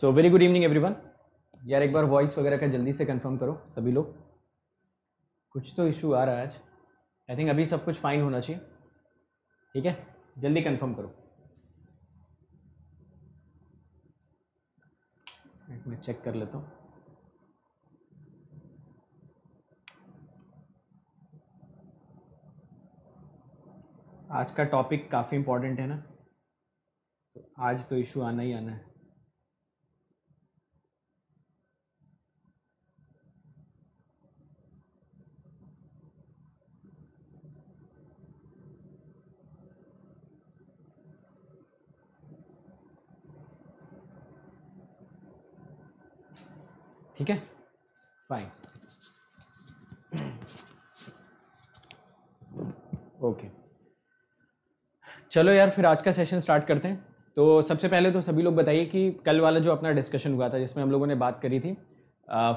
सो very good evening everyone यार एक बार voice वगैरह का जल्दी से कंफर्म करो सभी लोग कुछ तो इशू आ रहा है आज आई थिंक अभी सब कुछ फाइन होना चाहिए ठीक है जल्दी कंफर्म करो मैं चेक कर लेता हूँ आज का टॉपिक काफ़ी इम्पोर्टेंट है ना तो आज तो इशू आना ही आना है ठीक है फाइन ओके चलो यार फिर आज का सेशन स्टार्ट करते हैं तो सबसे पहले तो सभी लोग बताइए कि कल वाला जो अपना डिस्कशन हुआ था जिसमें हम लोगों ने बात करी थी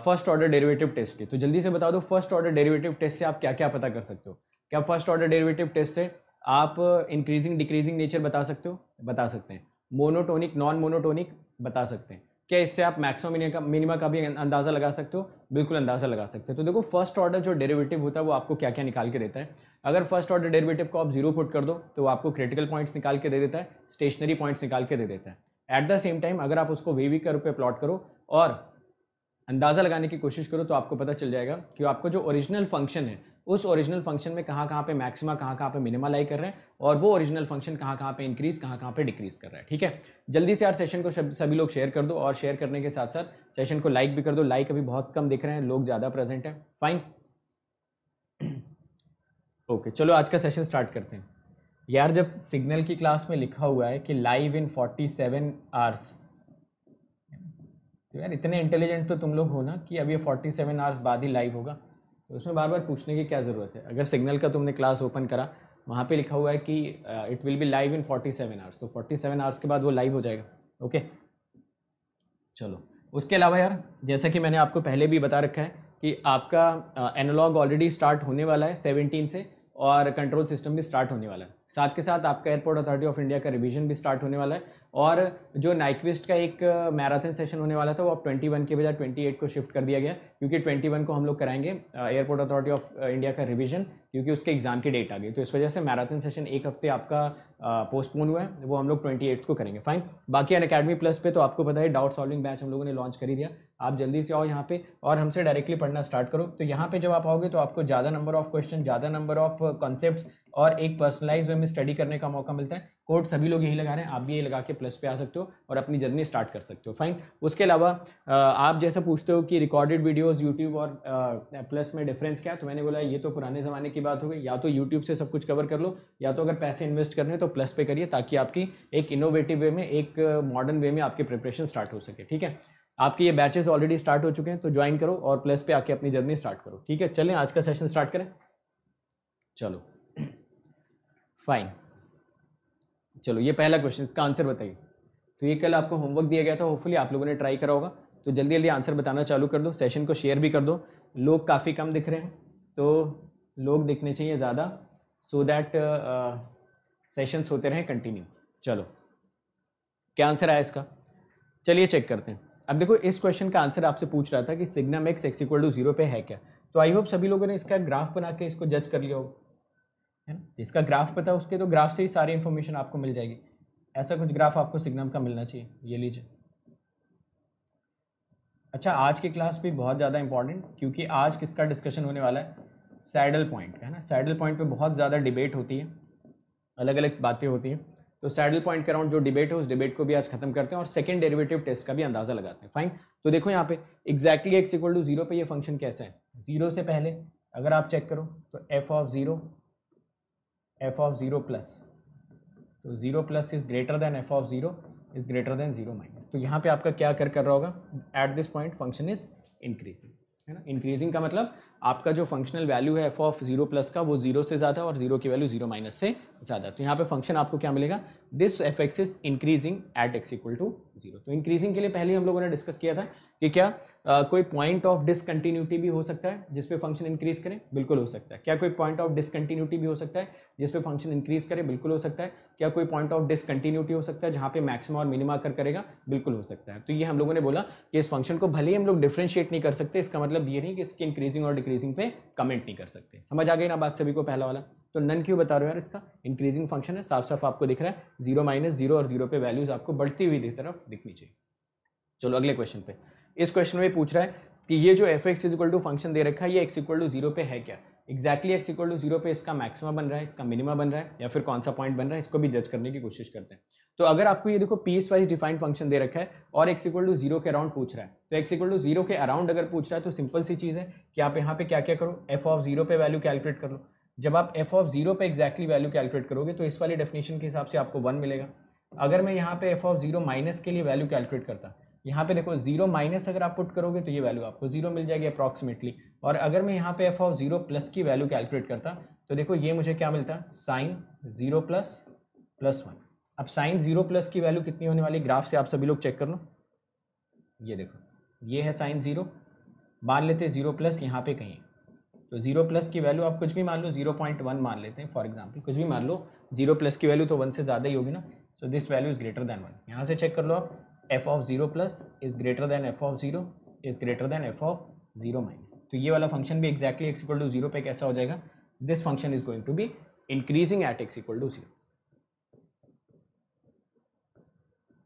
फर्स्ट ऑर्डर डेरिवेटिव टेस्ट की तो जल्दी से बता दो फर्स्ट ऑर्डर डेरिवेटिव टेस्ट से आप क्या क्या पता कर सकते हो क्या फर्स्ट ऑर्डर डेरिवेटिव टेस्ट से आप इंक्रीजिंग डिक्रीजिंग नेचर बता सकते हो बता सकते हैं मोनोटोनिक नॉन मोनोटोनिक बता सकते हैं क्या इससे आप मैक्सिमम मिनिमा का मिनिमा का भी अं- अंदाज़ा लगा सकते हो बिल्कुल अंदाज़ा लगा सकते हो तो देखो फर्स्ट ऑर्डर जो डेरिवेटिव होता है वो आपको क्या क्या निकाल के देता है अगर फर्स्ट ऑर्डर डेरिवेटिव को आप जीरो पुट कर दो तो वो आपको क्रिटिकल पॉइंट्स निकाल के दे देता है स्टेशनरी पॉइंट्स निकाल के दे देता है एट द सेम टाइम अगर आप उसको वेवी कर्व पे प्लॉट करो और अंदाज़ा लगाने की कोशिश करो तो आपको पता चल जाएगा कि आपको जो ओरिजिनल फंक्शन है उस ओरिजिनल फंक्शन में कहाँ कहाँ पे मैक्सिमा कहाँ कहाँ पे मिनिमा लाई कर रहे हैं और वो ओरिजिनल फंक्शन कहाँ कहाँ पे इंक्रीज कहाँ कहाँ पे डिक्रीज कर रहा है ठीक है जल्दी से यार सेशन को सभी लोग शेयर कर दो और शेयर करने के साथ साथ सेशन को लाइक भी कर दो लाइक अभी बहुत कम दिख रहे हैं लोग ज़्यादा प्रेजेंट है फाइन ओके चलो आज का सेशन स्टार्ट करते हैं यार जब सिग्नल की क्लास में लिखा हुआ है कि लाइव इन फोर्टी आवर्स तो यार इतने इंटेलिजेंट तो तुम लोग हो ना कि अब ये फोर्टी सेवन आवर्स बाद ही लाइव होगा तो उसमें बार बार पूछने की क्या ज़रूरत है अगर सिग्नल का तुमने क्लास ओपन करा वहाँ पे लिखा हुआ है कि it will be live in forty seven hours तो फोर्टी सेवन आवर्स के बाद वो लाइव हो जाएगा ओके चलो उसके अलावा यार जैसा कि मैंने आपको पहले भी बता रखा है कि आपका एनालॉग ऑलरेडी स्टार्ट होने वाला है सेवनटीन से और कंट्रोल सिस्टम भी स्टार्ट होने वाला है साथ के साथ आपका एयरपोर्ट अथॉरिटी ऑफ इंडिया का रिवीजन भी स्टार्ट होने वाला है और जो नाइक्विस्ट का एक मैराथन सेशन होने वाला था वो अब 21 के बजाय 28 को शिफ्ट कर दिया गया क्योंकि 21 को हम लोग कराएंगे एयरपोर्ट अथॉरिटी ऑफ इंडिया का रिवीजन क्योंकि उसके एग्ज़ाम की डेट आ गई तो इस वजह से मैराथन सेशन एक हफ्ते आपका पोस्टपोन हुआ है वो हम लोग ट्वेंटी को करेंगे फाइन बाकी अन अकेडमी प्लस पे तो आपको पता है डाउट सॉल्विंग बैच हम लोगों ने लॉन्च कर ही दिया आप जल्दी से आओ यहाँ पे और हमसे डायरेक्टली पढ़ना स्टार्ट करो तो यहाँ पे जब आप आओगे तो आपको ज़्यादा नंबर ऑफ क्वेश्चन ज़्यादा नंबर ऑफ कॉन्सेप्ट और एक पर्सनलाइज वे में स्टडी करने का मौका मिलता है कोड सभी लोग यही लगा रहे हैं आप भी ये लगा के प्लस पे आ सकते हो और अपनी जर्नी स्टार्ट कर सकते हो फाइन उसके अलावा आप जैसा पूछते हो कि रिकॉर्डेड वीडियोस यूट्यूब और प्लस में डिफरेंस क्या है तो मैंने बोला ये तो पुराने ज़माने की बात हो गई या तो यूट्यूब से सब कुछ कवर कर लो या तो अगर पैसे इन्वेस्ट करने तो प्लस पे करिए ताकि आपकी एक इनोवेटिव वे में एक मॉडर्न वे में आपकी प्रिपरेशन स्टार्ट हो सके ठीक है आपके ये बैचेस ऑलरेडी स्टार्ट हो चुके हैं तो ज्वाइन करो और प्लस पे आके अपनी जर्नी स्टार्ट करो ठीक है चलें आज का सेशन स्टार्ट करें चलो फाइन चलो ये पहला क्वेश्चन इसका आंसर बताइए तो ये कल आपको होमवर्क दिया गया था होपफुली आप लोगों ने ट्राई करा होगा तो जल्दी जल्दी आंसर बताना चालू कर दो सेशन को शेयर भी कर दो लोग काफ़ी कम दिख रहे हैं तो लोग दिखने चाहिए ज़्यादा सो दैट सेशन होते रहें कंटिन्यू चलो क्या आंसर आया इसका चलिए चेक करते हैं अब देखो इस क्वेश्चन का आंसर आपसे पूछ रहा था कि signum x x equal to zero पे है क्या तो आई होप सभी लोगों ने इसका ग्राफ बना के इसको जज कर लिया होगा है ना जिसका ग्राफ पता है उसके तो ग्राफ से ही सारी इन्फॉर्मेशन आपको मिल जाएगी ऐसा कुछ ग्राफ आपको सिग्नम का मिलना चाहिए ये लीजिए अच्छा आज की क्लास भी बहुत ज़्यादा इंपॉर्टेंट क्योंकि आज किसका डिस्कशन होने वाला है सैडल पॉइंट है ना सैडल पॉइंट पे बहुत ज़्यादा डिबेट होती है अलग अलग बातें होती हैं तो सैडल पॉइंट के अराउंड जो डिबेट है उस डिबेट को भी आज खत्म करते हैं और सेकंड डेरिवेटिव टेस्ट का भी अंदाज़ा लगाते हैं फाइन तो देखो यहाँ पे exactly x equal to zero पे ये फंक्शन कैसा है जीरो से पहले अगर आप चेक करो तो f of zero f of zero plus तो zero plus is greater than f of zero is greater than zero minus तो यहाँ पे आपका क्या कर कर रहा होगा at this point function is increasing है ना इंक्रीजिंग का मतलब आपका जो फंक्शनल वैल्यू है एफ ऑफ जीरो प्लस का वो जीरो से ज़्यादा और जीरो की वैल्यू जीरो माइनस से ज़्यादा तो यहाँ पे फंक्शन आपको क्या मिलेगा this f x is increasing at x equal to zero तो इंक्रीजिंग के लिए पहले हम लोगों ने डिस्कस किया था कि क्या आ, कोई पॉइंट ऑफ डिसकंटिन्यूटी भी हो सकता है जिसपे फंक्शन इंक्रीज करें बिल्कुल हो सकता है क्या कोई पॉइंट ऑफ डिसकंटिन्यूटी भी हो सकता है जिसपे फंक्शन इंक्रीज करें बिल्कुल हो सकता है क्या कोई पॉइंट ऑफ डिसकंटिन्यूटी हो सकता है जहाँ पे मैक्सिम और मिनिमा कर करेगा बिल्कुल हो सकता है तो ये हम लोगों ने बोला कि इस फंक्शन को भले ही हम लोग डिफ्रेंशिएट नहीं कर सकते इसका मतलब ये नहीं कि इसकी इंक्रीजिंग और इंक्रीजिंग पे कमेंट नहीं कर सकते समझ आ गई ना बात सभी को पहला वाला तो नन क्यों बता रहे हो यार इसका इंक्रीजिंग फंक्शन है साफ साफ आपको दिख रहा है जीरो माइनस जीरो और जीरो पे वैल्यूज आपको बढ़ती हुई की तरफ दिखनी चाहिए चलो अगले क्वेश्चन पे इस क्वेश्चन में पूछ रहा है कि ये जो f x equal to function दे रखा है ये एक्स इक्वल टू जीरो पे है क्या exactly x equal to zero पे इसका मैक्सिमा बन रहा है इसका मिनिमा बन रहा है या फिर कौन सा पॉइंट बन रहा है इसको भी जज करने की कोशिश करते हैं तो अगर आपको ये देखो पीस वाइज डिफाइंड फंक्शन दे रखा है और एक्स इक्वल टू जीरो के अराउंड पूछ रहा है तो एक्स इक्वल टू जीरो के अराउंड अगर पूछ रहा है तो सिंपल सी चीज़ है कि आप यहाँ पे क्या क्या करो एफ ऑफ जीरो पे वैल्यू कैलकुलेट कर लो जब आप एफ ऑफ जीरो पे एक्जैक्टली वैल्यू कैलकुलेट करोगे तो इस वाली डेफिनेशन के हिसाब से आपको वन मिलेगा अगर मैं यहाँ पे एफ ऑफ जीरो माइनस के लिए वैल्यू कैलकुलेट करता यहाँ पे देखो जीरो माइनस अगर आप पुट करोगे तो ये वैल्यू आपको जीरो मिल जाएगी अप्रॉक्सीमेटली और अगर मैं यहाँ पे एफ ऑफ जीरो प्लस की वैल्यू कैलकुलेट करता तो देखो ये मुझे क्या मिलता sine zero plus plus one अब साइन जीरो प्लस की वैल्यू कितनी होने वाली ग्राफ से आप सभी लोग चेक कर लो ये देखो ये है साइन ज़ीरो मान लेते हैं ज़ीरो प्लस यहाँ पे कहीं तो ज़ीरो प्लस की वैल्यू आप कुछ भी मान लो ज़ीरो पॉइंट वन मान लेते हैं फॉर एग्जाम्पल कुछ भी मान लो ज़ीरो प्लस की वैल्यू तो वन से ज़्यादा ही होगी ना so this value is greater than one यहाँ से चेक कर लो आप f of zero plus is greater than f of zero is greater than f of zero minus तो ये वाला फंक्शन भी एक्जैक्टली एक्सिक्वल टू ज़ीरो पे कैसा हो जाएगा this function is going to be increasing at x equal to zero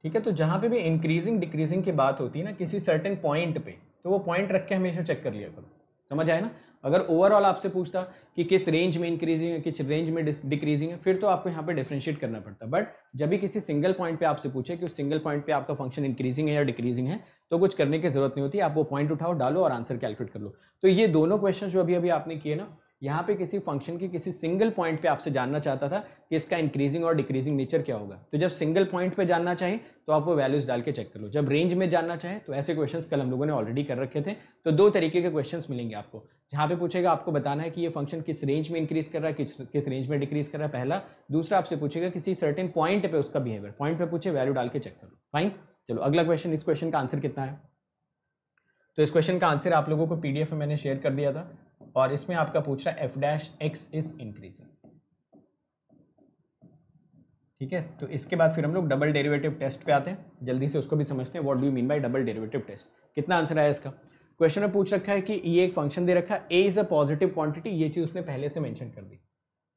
ठीक है तो जहाँ पे भी इंक्रीजिंग डिक्रीजिंग की बात होती है ना किसी सर्टेन पॉइंट पे तो वो पॉइंट रख के हमेशा चेक कर लिया करो समझ आए ना अगर ओवरऑल आपसे पूछता कि किस रेंज में इंक्रीजिंग है किस रेंज में डिक्रीजिंग है फिर तो आपको यहाँ पे डिफ्रेंशिएट करना पड़ता बट जब भी किसी सिंगल पॉइंट पे आपसे पूछे कि उस सिंगल पॉइंट पे आपका फंक्शन इंक्रीजिंग है या डिक्रीजिंग है तो कुछ करने की जरूरत नहीं होती आप वो पॉइंट उठाओ डालो और आंसर कैलकुलेट कर लो तो ये दोनों क्वेश्चन जो अभी अभी आपने किए ना यहाँ पे किसी फंक्शन के किसी सिंगल पॉइंट पे आपसे जानना चाहता था कि इसका इंक्रीजिंग और डिक्रीजिंग नेचर क्या होगा तो जब सिंगल पॉइंट पे जानना चाहे तो आप वो वैल्यूज डाल के चेक कर लो जब रेंज में जानना चाहे तो ऐसे क्वेश्चन कल हम लोगों ने ऑलरेडी कर रखे थे तो दो तरीके के क्वेश्चन मिलेंगे आपको जहाँ पे पूछेगा आपको बताना है कि ये फंक्शन किस रेंज में इंक्रीज कर रहा है किस किस रेंज में डिक्रीज कर रहा है पहला दूसरा आपसे पूछेगा किसी सर्टेन पॉइंट पे उसका बिहेवियर पॉइंट पे पूछे वैल्यू डाल के चेक कर लो फाइन चलो अगला क्वेश्चन इस क्वेश्चन का आंसर कितना है तो इस क्वेश्चन का आंसर आप लोगों को पीडीएफ में मैंने शेयर कर दिया था और इसमें आपका पूछ रहा है f dash x is increasing ठीक है तो इसके बाद फिर हम लोग डबल डेरिवेटिव टेस्ट पे आते हैं जल्दी से उसको भी समझते हैं what do mean by double derivative test कितना आंसर आया इसका क्वेश्चन में पूछ रखा है कि ये एक फंक्शन दे रखा है a is a positive quantity ये चीज़ उसने पहले से मेंशन कर दी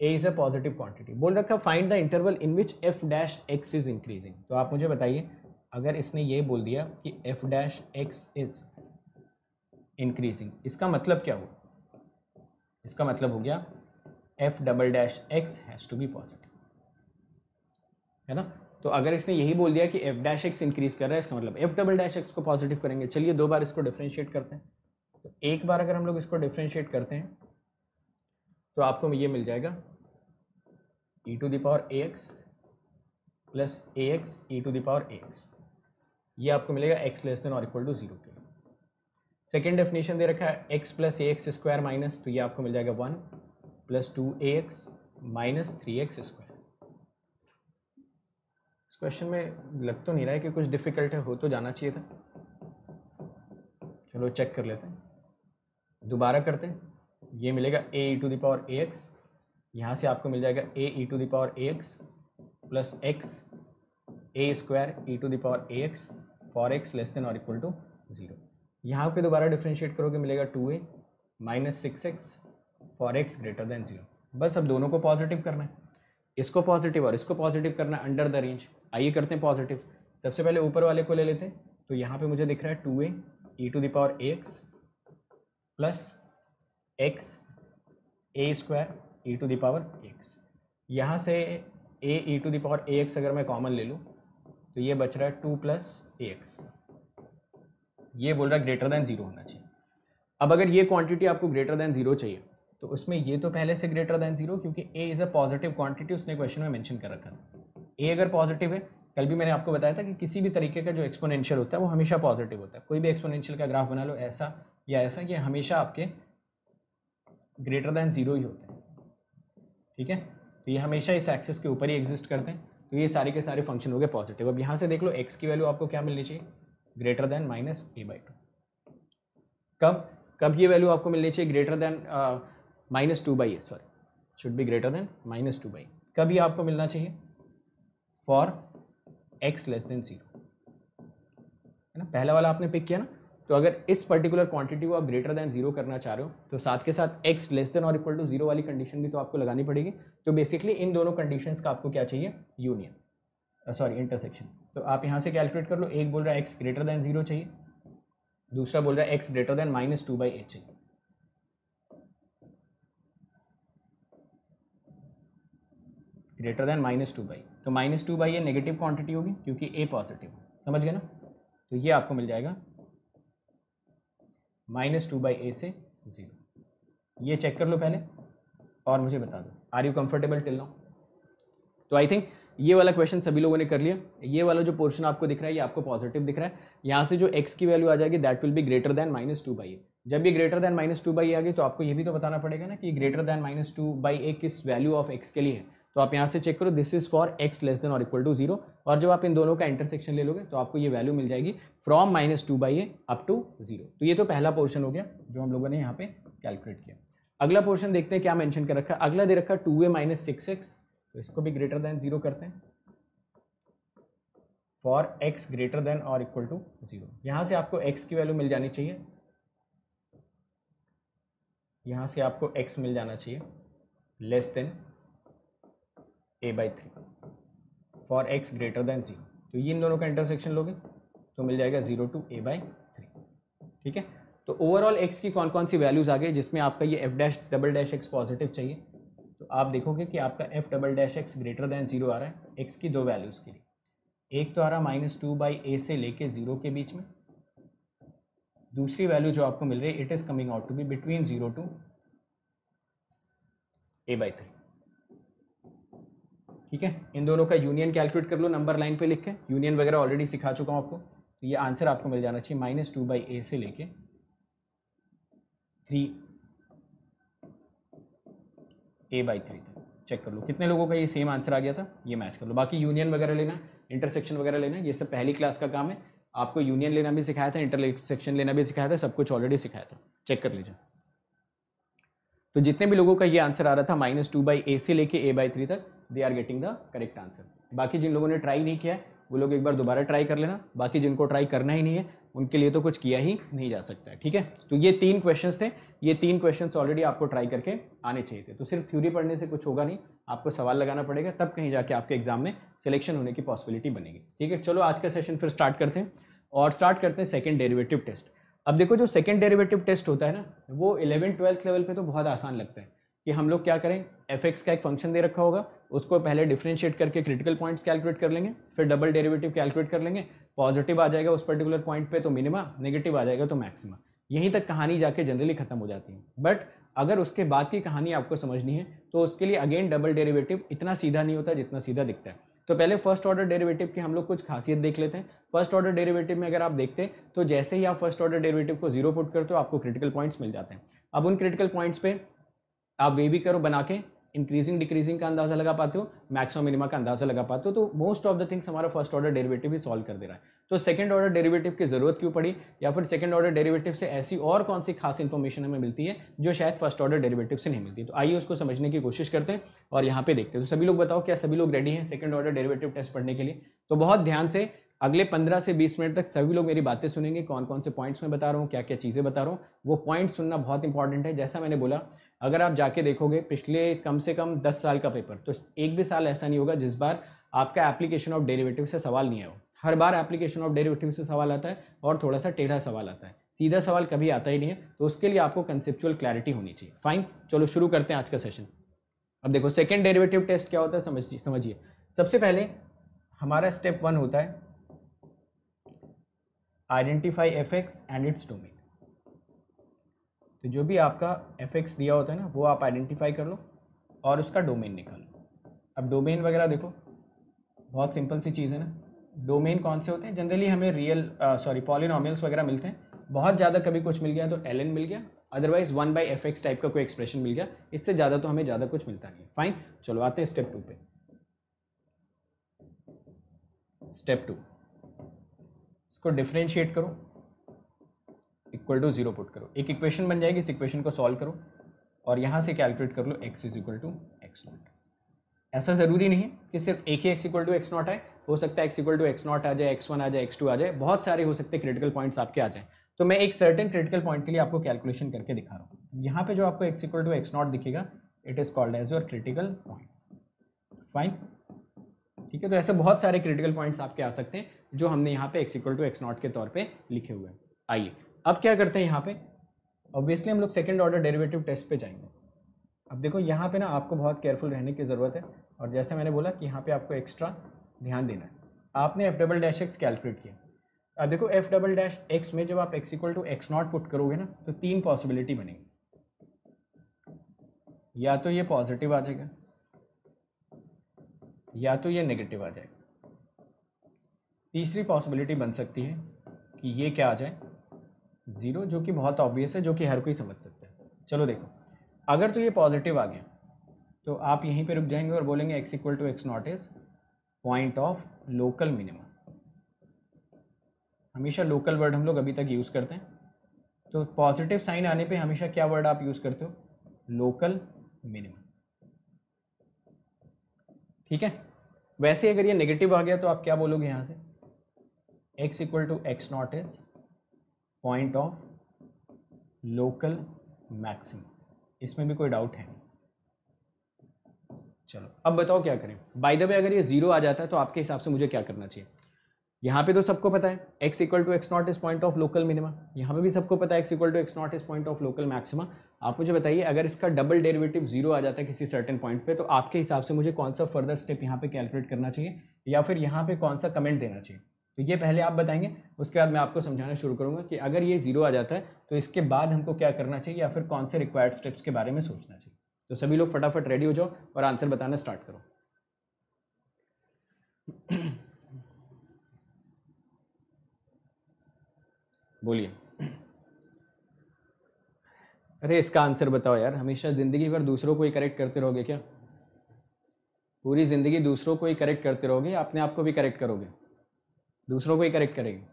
a is a positive quantity बोल रखा find the interval in which f dash x is increasing तो आप मुझे बताइए अगर इसने ये बोल दिया कि f dash x is increasing इसका मतलब क्या हुआ इसका मतलब हो गया f double dash x has to be positive है ना तो अगर इसने यही बोल दिया कि एफ डैश एक्स इंक्रीज कर रहा है इसका मतलब एफ डबल डैश एक्स को पॉजिटिव करेंगे चलिए दो बार इसको डिफ्रेंशिएट करते हैं तो एक बार अगर हम लोग इसको डिफ्रेंशिएट करते हैं तो आपको ये मिल जाएगा e to the power a x plus a x e to the power a x ये आपको मिलेगा एक्स लेस देन और equal to zero second definition दे रखा है x plus a x square minus तो ये आपको मिल जाएगा one plus two a x minus three x square इस क्वेश्चन में लग तो नहीं रहा है कि कुछ डिफिकल्ट है हो तो जाना चाहिए था चलो चेक कर लेते हैं दोबारा करते हैं ये मिलेगा a e to the power a x यहाँ से आपको मिल जाएगा a e to the power a x plus x a square e to the power a x for x less than और इक्वल टू ज़ीरो यहाँ पे दोबारा डिफ्रेंशिएट करोगे मिलेगा two a minus six x for x greater than zero बस अब दोनों को पॉजिटिव करना है इसको पॉजिटिव और इसको पॉजिटिव करना है अंडर द रेंज आइए करते हैं पॉजिटिव सबसे पहले ऊपर वाले को ले लेते हैं तो यहाँ पे मुझे दिख रहा है two a e to power a x plus x a square e to the power x यहाँ से a e to power a x अगर मैं कॉमन ले लूँ तो ये बच रहा है टू प्लस ए एक्स ये बोल रहा है ग्रेटर देन ज़ीरो होना चाहिए अब अगर ये क्वांटिटी आपको ग्रेटर देन ज़ीरो चाहिए तो उसमें ये तो पहले से ग्रेटर देन ज़ीरो क्योंकि a is a positive quantity उसने क्वेश्चन में मेंशन कर रखा ए अगर पॉजिटिव है कल भी मैंने आपको बताया था कि किसी भी तरीके का जो एक्सपोनेंशियल होता है वो हमेशा पॉजिटिव होता है कोई भी एक्सपोनेंशियल का ग्राफ बना लो ऐसा या ऐसा ये हमेशा आपके ग्रेटर देन ज़ीरो ही होते हैं ठीक है तो ये हमेशा इस एक्सेस के ऊपर ही एग्जिस्ट करते हैं तो ये सारे के सारे फंक्शन हो गए पॉजिटिव अब यहाँ से देख लो एक्स की वैल्यू आपको क्या मिलनी चाहिए greater than minus a by two कब कब ये वैल्यू आपको मिलनी चाहिए greater than minus two by a sorry should be greater than minus two by कब ये आपको मिलना चाहिए for x less than zero है ना पहला वाला आपने पिक किया ना तो अगर इस पर्टिकुलर क्वांटिटी को आप ग्रेटर देन जीरो करना चाह रहे हो तो साथ के साथ एक्स लेस देन और इक्वल टू जीरो वाली कंडीशन भी तो आपको लगानी पड़ेगी तो बेसिकली इन दोनों कंडीशंस का आपको क्या चाहिए यूनियन सॉरी uh, इंटरसेक्शन तो आप यहाँ से कैलकुलेट कर लो एक बोल रहा है एक्स ग्रेटर देन जीरो चाहिए दूसरा बोल रहा है x greater than minus two by h चाहिए greater than minus two by तो माइनस टू बाई ये नेगेटिव क्वांटिटी होगी क्योंकि ए पॉजिटिव समझ गए ना तो ये आपको मिल जाएगा माइनस टू बाई ए से ज़ीरो ये चेक कर लो पहले और मुझे बता दो are you comfortable till now तो आई थिंक ये वाला क्वेश्चन सभी लोगों ने कर लिया ये वाला जो पोर्शन आपको दिख रहा है ये आपको पॉजिटिव दिख रहा है यहाँ से जो एक्स की वैल्यू आ जाएगी that will be greater than minus two by a जब ये greater than minus two by आ गई तो आपको ये भी तो बताना पड़ेगा ना कि greater than minus two by a किस वैल्यू ऑफ एक्स के लिए है तो आप यहाँ से चेक करो this is for x less than और इक्वल टू जीरो और जब आप इन दोनों का इंटरसेक्शन ले लोगे तो आपको ये वैल्यू मिल जाएगी from minus two by a up to zero तो ये तो पहला पोर्शन हो गया जो हम लोगों ने यहाँ पे कैलकुलेट किया अगला पोर्शन देखते हैं क्या मैंशन कर रखा है अगला दे रखा two a minus six x तो इसको भी ग्रेटर देन ज़ीरो करते हैं फॉर एक्स ग्रेटर देन और इक्वल टू ज़ीरो यहां से आपको एक्स की वैल्यू मिल जानी चाहिए यहां से आपको एक्स मिल जाना चाहिए less than a by three for x greater than zero तो ये इन दोनों का इंटरसेक्शन लोगे तो मिल जाएगा zero to a by three ठीक है तो ओवरऑल एक्स की कौन कौन सी वैल्यूज़ आ गई जिसमें आपका ये f dash double dash x positive चाहिए तो आप देखोगे कि आपका f double dash x greater than zero आ रहा है एक्स की दो वैल्यूज़ के लिए एक तो आ रहा है माइनस टू बाई ए से लेके ज़ीरो के बीच में दूसरी वैल्यू जो आपको मिल रही है it is coming out to be between zero to a by three ठीक है इन दोनों का यूनियन कैलकुलेट कर लो नंबर लाइन पे लिख के यूनियन वगैरह ऑलरेडी सिखा चुका हूँ आपको तो ये आंसर आपको मिल जाना चाहिए माइनस टू बाई ए से लेके थ्री ए बाई थ्री तक चेक कर लो कितने लोगों का ये सेम आंसर आ गया था ये मैच कर लो बाकी यूनियन वगैरह लेना इंटरसेक्शन वगैरह लेना ये सब पहली क्लास का काम है आपको यूनियन लेना भी सिखाया था इंटरसेक्शन लेना भी सिखाया था सब कुछ ऑलरेडी सिखाया था चेक कर लीजिए तो जितने भी लोगों का ये आंसर आ रहा था माइनस टू बाई ए से लेके ए बाई थ्री तक they are getting the correct answer बाकी जिन लोगों ने ट्राई नहीं किया वो लोग एक बार दोबारा ट्राई कर लेना बाकी जिनको ट्राई करना ही नहीं है उनके लिए तो कुछ किया ही नहीं जा सकता है ठीक है तो ये तीन क्वेश्चंस थे ये तीन क्वेश्चन ऑलरेडी आपको ट्राई करके आने चाहिए थे तो सिर्फ थ्योरी पढ़ने से कुछ होगा नहीं आपको सवाल लगाना पड़ेगा तब कहीं जाके आपके एग्जाम में सिलेक्शन होने की पॉसिबिलिटी बनेगी ठीक है चलो आज का सेशन फिर स्टार्ट करते हैं और स्टार्ट करते हैं सेकेंड डेरिवेटिव टेस्ट अब देखो जो सेकेंड डेरिवेटिव टेस्ट होता है ना वो इलेवन ट्वेल्थ लेवल पर तो बहुत आसान लगता है कि हम लोग क्या करें एफ एक्स का एक फंक्शन दे रखा होगा उसको पहले डिफ्रेंशिएट करके क्रिटिकल पॉइंट्स कैलकुलेट कर लेंगे फिर डबल डेरिवेटिव कैलकुलेट कर लेंगे पॉजिटिव आ जाएगा उस पर्टिकुलर पॉइंट पे तो मिनिमा नेगेटिव आ जाएगा तो मैक्सिमा यहीं तक कहानी जाके जनरली ख़त्म हो जाती है बट अगर उसके बाद की कहानी आपको समझनी है तो उसके लिए अगेन डबल डेरिवेटिव इतना सीधा नहीं होता जितना सीधा दिखता है तो पहले फर्स्ट ऑर्डर डेरिवेटिव की हम लोग कुछ खासियत देख लेते हैं फर्स्ट ऑर्डर डेरिवेटिव में अगर आप देखते हैं तो जैसे ही आप फर्स्ट ऑर्डर डेरिवेटिव को जीरो पुट करते हो आपको क्रिटिकल पॉइंट्स मिल जाते हैं अब उन क्रिटिकल पॉइंट्स पे आप वे भी करो बना के इंक्रीजिंग डिक्रीजिंग का अंदाज़ा लगा पाते हो मैक्सिमम मिनिमा का अंदाज़ा लगा पाते हो तो मोस्ट ऑफ द थिंग्स हमारा फर्स्ट ऑर्डर डेरिवेटिव ही सॉल्व कर दे रहा है तो सेकंड ऑर्डर डेरिवेटिव की ज़रूरत क्यों पड़ी या फिर सेकंड ऑर्डर डेरिवेटिव से ऐसी और कौन सी खास इन्फॉर्मेशन हमें मिलती है जो शायद फर्स्ट ऑर्डर डेरिवेटिव से नहीं मिलती तो आइए उसको समझने की कोशिश करते हैं और यहाँ पे देखते हैं तो सभी लोग बताओ क्या सभी लोग रेडी हैं सेकंड ऑर्डर डेरिवेटिव टेस्ट पढ़ने के लिए तो बहुत ध्यान से अगले 15 से 20 मिनट तक सभी लोग मेरी बातें सुनेंगे कौन कौन से पॉइंट्स मैं बता रहा हूँ क्या क्या चीज़ें बता रहा हूँ वो पॉइंट सुनना बहुत इंपॉर्टेंट है जैसा मैंने बोला अगर आप जाके देखोगे पिछले कम से कम दस साल का पेपर तो एक भी साल ऐसा नहीं होगा जिस बार आपका एप्लीकेशन ऑफ डेरीवेटिव से सवाल नहीं आया हो हर बार एप्लीकेशन ऑफ डेरेवेटिव से सवाल आता है और थोड़ा सा टेढ़ा सवाल आता है सीधा सवाल कभी आता ही नहीं है तो उसके लिए आपको कंसेप्चुअल क्लैरिटी होनी चाहिए फाइन चलो शुरू करते हैं आज का सेशन अब देखो सेकेंड डेरिवेटिव टेस्ट क्या होता है समझिए समझिए सबसे पहले हमारा स्टेप वन होता है identify f x and its domain तो जो भी आपका एफ एक्स दिया होता है ना वो आप आइडेंटिफाई कर लो और उसका डोमेन निकालो अब डोमेन वगैरह देखो बहुत सिंपल सी चीज़ है ना डोमेन कौन से होते हैं जनरली हमें रियल सॉरी पॉलिनॉमियल्स वगैरह मिलते हैं बहुत ज़्यादा कभी कुछ मिल गया तो एल एन मिल गया otherwise one by f x type का कोई एक्सप्रेशन मिल गया इससे ज़्यादा तो हमें ज़्यादा कुछ मिलता नहीं फाइन चलो आते हैं स्टेप टू पे स्टेप टू इसको डिफ्रेंशिएट करो इक्वल टू जीरो पुट करो एक इक्वेशन बन जाएगी इस इक्वेशन को सॉल्व करो और यहाँ से कैलकुलेट कर लो x is equal to x not ऐसा ज़रूरी नहीं है कि सिर्फ एक ही x equal to x not आए हो सकता है x equal to x not आ जाए एक्स वन आ जाए एक्स टू आ जाए बहुत सारे हो सकते हैं क्रिटिकल पॉइंट्स आपके आ जाए तो मैं एक सर्टेन क्रिटिकल पॉइंट के लिए आपको कैलकुलेशन करके दिखा रहा हूँ तो यहाँ पे जो आपको x equal to x not दिखेगा it is called as your critical points fine ठीक है तो ऐसे बहुत सारे क्रिटिकल पॉइंट्स आपके आ सकते हैं जो हमने यहाँ पे x equal to x not के तौर पे लिखे हुए हैं आइए अब क्या करते हैं यहाँ पे ऑब्वियसली हम लोग सेकेंड ऑर्डर डेरिवेटिव टेस्ट पे जाएंगे अब देखो यहाँ पे ना आपको बहुत केयरफुल रहने की ज़रूरत है और जैसे मैंने बोला कि यहाँ पे आपको एक्स्ट्रा ध्यान देना है आपने f double dash x calculate किया अब देखो एफ डबल डैश एक्स में जब आप x equal to x not put करोगे ना तो तीन पॉसिबिलिटी बनेगी या तो ये पॉजिटिव आ जाएगा या तो ये नेगेटिव आ जाएगा तीसरी पॉसिबिलिटी बन सकती है कि ये क्या आ जाए ज़ीरो जो कि बहुत ऑब्वियस है जो कि हर कोई समझ सकता है चलो देखो अगर तो ये पॉजिटिव आ गया तो आप यहीं पे रुक जाएंगे और बोलेंगे x equal to x not is point of local minimum हमेशा लोकल वर्ड हम लोग अभी तक यूज़ करते हैं तो पॉजिटिव साइन आने पे हमेशा क्या वर्ड आप यूज़ करते हो लोकल मिनिमम ठीक है वैसे अगर ये नेगेटिव आ गया तो आप क्या बोलोगे यहाँ से x equal to x naught is point of local maximum. इसमें भी कोई डाउट है चलो अब बताओ क्या करें बाय द वे अगर ये जीरो आ जाता है तो आपके हिसाब से मुझे क्या करना चाहिए यहाँ पे तो सबको पता है x equal to x not is point of local minima यहाँ पे भी सबको पता है x equal to x not is point of local maxima आप मुझे बताइए अगर इसका डबल डेरिवेटिव जीरो आ जाता है किसी सर्टेन पॉइंट पे तो आपके हिसाब से मुझे कौन सा फर्दर स्टेप यहाँ पे कैलकुलेट करना चाहिए या फिर यहाँ पे कौन सा कमेंट देना चाहिए तो ये पहले आप बताएंगे उसके बाद मैं आपको समझाना शुरू करूँगा कि अगर ये ज़ीरो आ जाता है तो इसके बाद हमको क्या करना चाहिए या फिर कौन से रिक्वायर्ड स्टेप्स के बारे में सोचना चाहिए तो सभी लोग फटाफट रेडी हो जाओ और आंसर बताना स्टार्ट करो बोलिए अरे इसका आंसर बताओ यार हमेशा ज़िंदगी भर दूसरों को ही करेक्ट करते रहोगे क्या पूरी ज़िंदगी दूसरों को ही करेक्ट करते रहोगे अपने आप को भी करेक्ट करोगे दूसरों को ही करेक्ट करेगी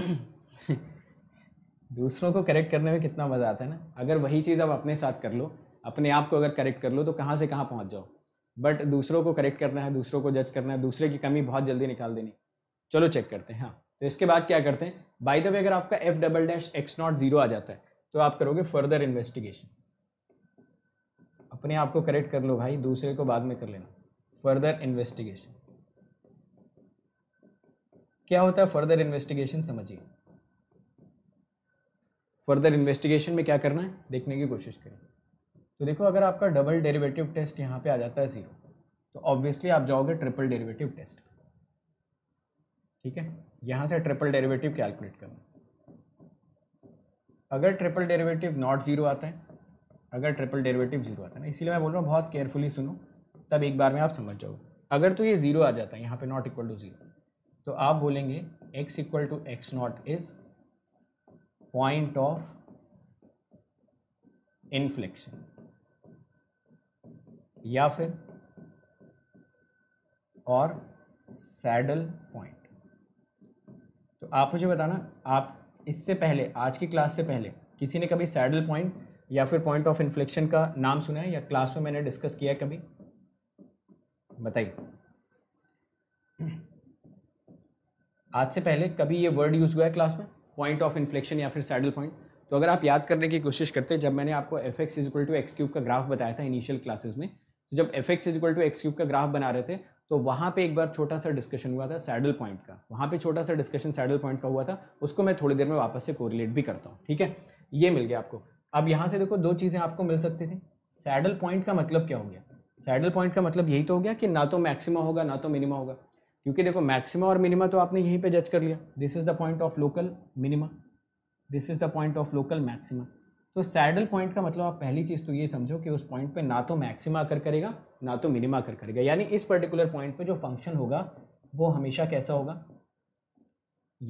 दूसरों को करेक्ट करने में कितना मज़ा आता है ना अगर वही चीज़ आप अपने साथ कर लो अपने आप को अगर करेक्ट कर लो तो कहाँ से कहाँ पहुँच जाओ बट दूसरों को करेक्ट करना है दूसरों को जज करना है दूसरे की कमी बहुत जल्दी निकाल देनी चलो चेक करते हैं हाँ तो इसके बाद क्या करते हैं बाई द वे अगर आपका f double dash x not zero आ जाता है तो आप करोगे फर्दर इन्वेस्टिगेशन अपने आप को करेक्ट कर लो भाई दूसरे को बाद में कर लेना फर्दर इन्वेस्टिगेशन क्या होता है फर्दर इन्वेस्टिगेशन समझिए फर्दर इन्वेस्टिगेशन में क्या करना है देखने की कोशिश करें तो देखो अगर आपका डबल डेरिवेटिव टेस्ट यहाँ पे आ जाता है ज़ीरो तो ऑब्वियसली आप जाओगे ट्रिपल डेरिवेटिव टेस्ट ठीक है यहाँ से ट्रिपल डेरिवेटिव कैलकुलेट करना अगर ट्रिपल डेरिवेटिव नॉट ज़ीरो आता है अगर ट्रिपल डेरिवेटिव ज़ीरो आता है ना इसीलिए मैं बोल रहा हूँ बहुत केयरफुली सुनो तब एक बार में आप समझ जाओ अगर तो ये ज़ीरो आ जाता है यहाँ पे नॉट इक्वल टू ज़ीरो तो आप बोलेंगे x equal to x not is point of inflection या फिर और सैडल पॉइंट तो आप मुझे बताना आप इससे पहले आज की क्लास से पहले किसी ने कभी सैडल पॉइंट या फिर पॉइंट ऑफ इन्फ्लेक्शन का नाम सुना है या क्लास में मैंने डिस्कस किया है कभी बताइए आज से पहले कभी ये वर्ड यूज़ हुआ है क्लास में पॉइंट ऑफ इन्फ्लेक्शन या फिर सैडल पॉइंट तो अगर आप याद करने की कोशिश करते हैं जब मैंने आपको f x is equal to x cube का ग्राफ बताया था इनिशियल क्लासेस में तो जब f x is equal to x cube का ग्राफ बना रहे थे तो वहाँ पे एक बार छोटा सा डिस्कशन हुआ था सैडल पॉइंट का वहाँ पे छोटा सा डिस्कशन सैडल पॉइंट का हुआ था उसको मैं थोड़ी देर में वापस से कोरिलेट भी करता हूँ ठीक है ये मिल गया आपको अब यहाँ से देखो दो चीज़ें आपको मिल सकती थी सैडल पॉइंट का मतलब क्या हो गया सैडल पॉइंट का मतलब यही तो हो गया कि ना तो मैक्सिमा होगा ना तो मिनिमा होगा क्योंकि देखो मैक्सिमा और मिनिमा तो आपने यहीं पे जज कर लिया this is the point of local minima this is the point of local maxima तो सैडल पॉइंट का मतलब आप पहली चीज़ तो ये समझो कि उस पॉइंट पे ना तो मैक्सिमा कर करेगा ना तो मिनिमा कर करेगा यानी इस पर्टिकुलर पॉइंट पे जो फंक्शन होगा वो हमेशा कैसा होगा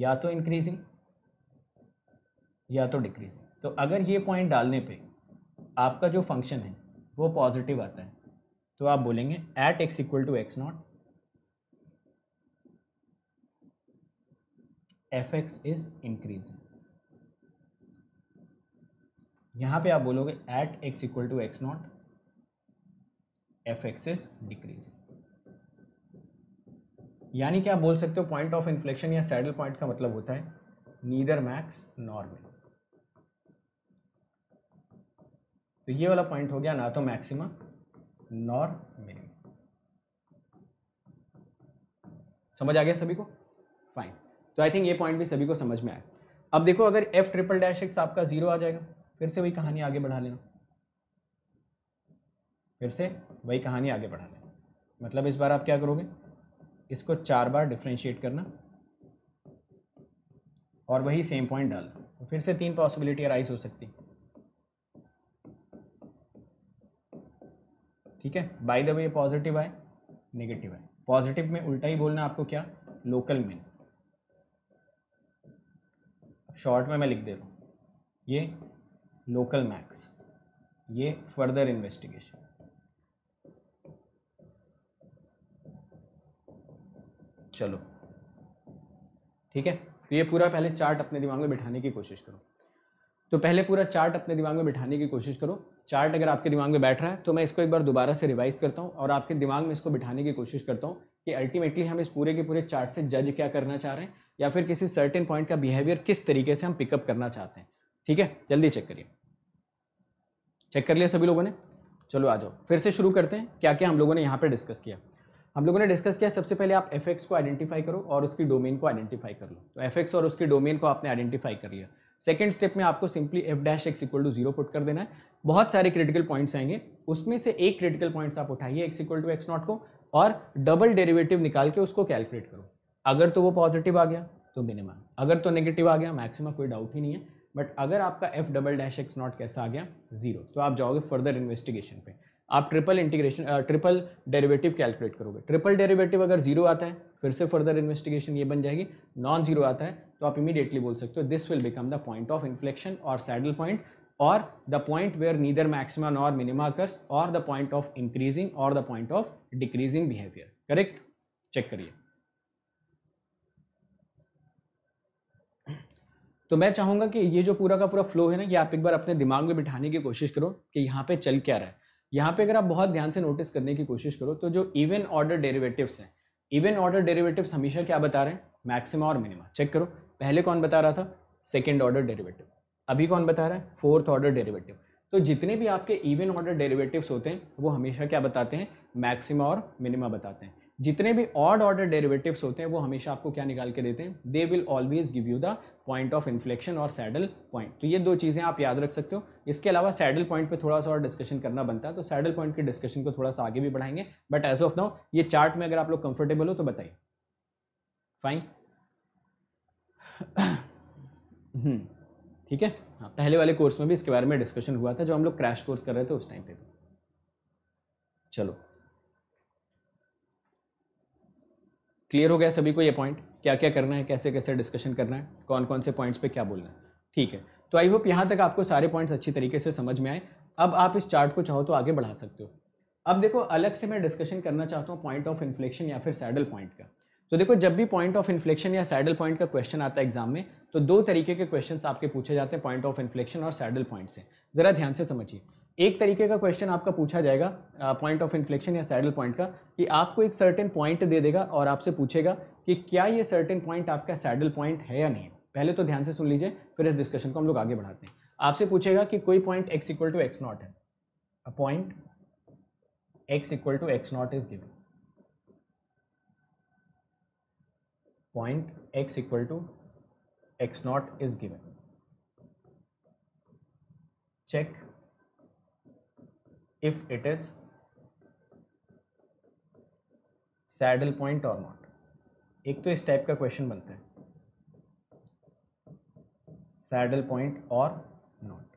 या तो इंक्रीजिंग या तो डिक्रीजिंग तो अगर ये पॉइंट डालने पर आपका जो फंक्शन है वो पॉजिटिव आता है तो आप बोलेंगे at x equal to x not f x is increasing यहां पे आप बोलोगे at x equal to x not f x is decreasing यानी कि आप बोल सकते हो पॉइंट ऑफ इन्फ्लेक्शन या सैडल पॉइंट का मतलब होता है नीदर मैक्स नॉर मिन तो ये वाला पॉइंट हो गया ना तो मैक्सिमम नॉर मिनिमम समझ आ गया सभी को तो आई थिंक ये पॉइंट भी सभी को समझ में आया अब देखो अगर एफ ट्रिपल डैश एक्स आपका जीरो आ जाएगा फिर से वही कहानी आगे बढ़ा लेना फिर से वही कहानी आगे बढ़ा लेना मतलब इस बार आप क्या करोगे इसको चार बार डिफ्रेंशिएट करना और वही सेम पॉइंट डालना तो फिर से तीन पॉसिबिलिटी अराइज हो सकती ठीक है बाय द वे पॉजिटिव है नेगेटिव है पॉजिटिव में उल्टा ही बोलना आपको क्या लोकल मिन शॉर्ट में मैं लिख रहा हूँ ये लोकल मैक्स ये फर्दर इन्वेस्टिगेशन चलो ठीक है तो ये पूरा पहले चार्ट अपने दिमाग में बिठाने की कोशिश करो तो पहले पूरा चार्ट अपने दिमाग में बिठाने की कोशिश करो चार्ट अगर आपके दिमाग में बैठ रहा है तो मैं इसको एक बार दोबारा से रिवाइज करता हूँ और आपके दिमाग में इसको बिठाने की कोशिश करता हूँ कि अल्टीमेटली हम इस पूरे के पूरे चार्ट से जज क्या करना चाह रहे हैं या फिर किसी सर्टेन पॉइंट का बिहेवियर किस तरीके से हम पिकअप करना चाहते हैं ठीक है जल्दी चेक करिए चेक कर लिया सभी लोगों ने चलो आ जाओ फिर से शुरू करते हैं क्या क्या हम लोगों ने यहाँ पर डिस्कस किया हम लोगों ने डिस्कस किया सबसे पहले आप एफ को आइडेंटिफाई करो और उसकी डोमेन को आइडेंटिफाई कर लो तो एफ और उसकी डोमेन को आपने आइडेंटिफाई कर लिया सेकेंड स्टेप में आपको simply f dash x equal to zero put कर देना है बहुत सारे क्रिटिकल पॉइंट्स आएंगे उसमें से एक क्रिटिकल पॉइंट्स आप उठाइए x equal to x not को और डबल डेरिवेटिव निकाल के उसको कैलकुलेट करो अगर तो वो पॉजिटिव आ गया तो मिनिमम अगर तो नेगेटिव आ गया मैक्सिमम कोई डाउट ही नहीं है बट अगर आपका f double dash x not कैसा आ गया जीरो तो आप जाओगे फर्दर इन्वेस्टिगेशन पे आप triple integration triple derivative calculate करोगे ट्रिपल डेरिवेटिव अगर जीरो आता है फिर से फर्दर इन्वेस्टिगेशन ये बन जाएगी नॉन जीरो आता है तो आप इमीडिएटली बोल सकते हो this will become the point of inflection और सैडल पॉइंट और the point where neither maxima nor minima occurs और द पॉइंट ऑफ इंक्रीजिंग और the point of decreasing behaviour correct check करिए तो मैं चाहूँगा कि ये जो पूरा का पूरा फ्लो है ना कि आप एक बार अपने दिमाग में बिठाने की कोशिश करो कि यहाँ पे चल क्या रहा है यहाँ पे अगर आप बहुत ध्यान से नोटिस करने की कोशिश करो तो जो इवन ऑर्डर डेरिवेटिव्स हैं इवन ऑर्डर डेरिवेटिव्स हमेशा क्या बता रहे हैं मैक्सिमा और मिनिमा चेक करो पहले कौन बता रहा था सेकेंड ऑर्डर डेरेवेटिव अभी कौन बता रहा है फोर्थ ऑर्डर डेरेवेटिव तो जितने भी आपके इवन ऑर्डर डेरेवेटिव्स होते हैं वो हमेशा क्या बताते हैं मैक्सिमा और मिनिमा बताते हैं जितने भी ऑड ऑर्डर डेरिवेटिव्स होते हैं वो हमेशा आपको क्या निकाल के देते हैं they will always give you the point of inflection और सैडल पॉइंट तो ये दो चीज़ें आप याद रख सकते हो इसके अलावा सैडल पॉइंट पे थोड़ा सा और डिस्कशन करना बनता है तो सैडल पॉइंट के डिस्कशन को थोड़ा सा आगे भी बढ़ाएंगे बट एज ऑफ नाउ ये चार्ट में अगर आप लोग कंफर्टेबल हो तो बताइए फाइन हम्म, ठीक है हाँ पहले वाले कोर्स में भी इसके बारे में डिस्कशन हुआ था जो हम लोग क्रैश कोर्स कर रहे थे उस टाइम पे भी चलो क्लियर हो गया सभी को ये पॉइंट क्या क्या करना है कैसे कैसे डिस्कशन करना है कौन कौन से पॉइंट्स पे क्या बोलना है ठीक है तो आई होप यहाँ तक आपको सारे पॉइंट्स अच्छी तरीके से समझ में आए अब आप इस चार्ट को चाहो तो आगे बढ़ा सकते हो अब देखो अलग से मैं डिस्कशन करना चाहता हूँ पॉइंट ऑफ इन्फ्लेक्शन या फिर सैडल पॉइंट का तो देखो जब भी पॉइंट ऑफ इन्फ्लेक्शन या सैडल पॉइंट का क्वेश्चन आता है एग्जाम में तो दो तरीके के क्वेश्चन आपके पूछे जाते हैं पॉइंट ऑफ इन्फ्लेक्शन और सैडल पॉइंट से ज़रा ध्यान से समझिए एक तरीके का क्वेश्चन आपका पूछा जाएगा पॉइंट ऑफ इन्फ्लेक्शन या सैडल पॉइंट का कि आपको एक सर्टेन पॉइंट दे देगा और आपसे पूछेगा कि क्या ये सर्टेन पॉइंट आपका सैडल पॉइंट है या नहीं पहले तो ध्यान से सुन लीजिए फिर इस डिस्कशन को हम लोग आगे बढ़ाते हैं आपसे पूछेगा कि कोई point x equal to x not है point x equal to x not is given point x equal to x not is given check if it is saddle point और नॉट एक तो इस टाइप का क्वेश्चन बनता है saddle point और not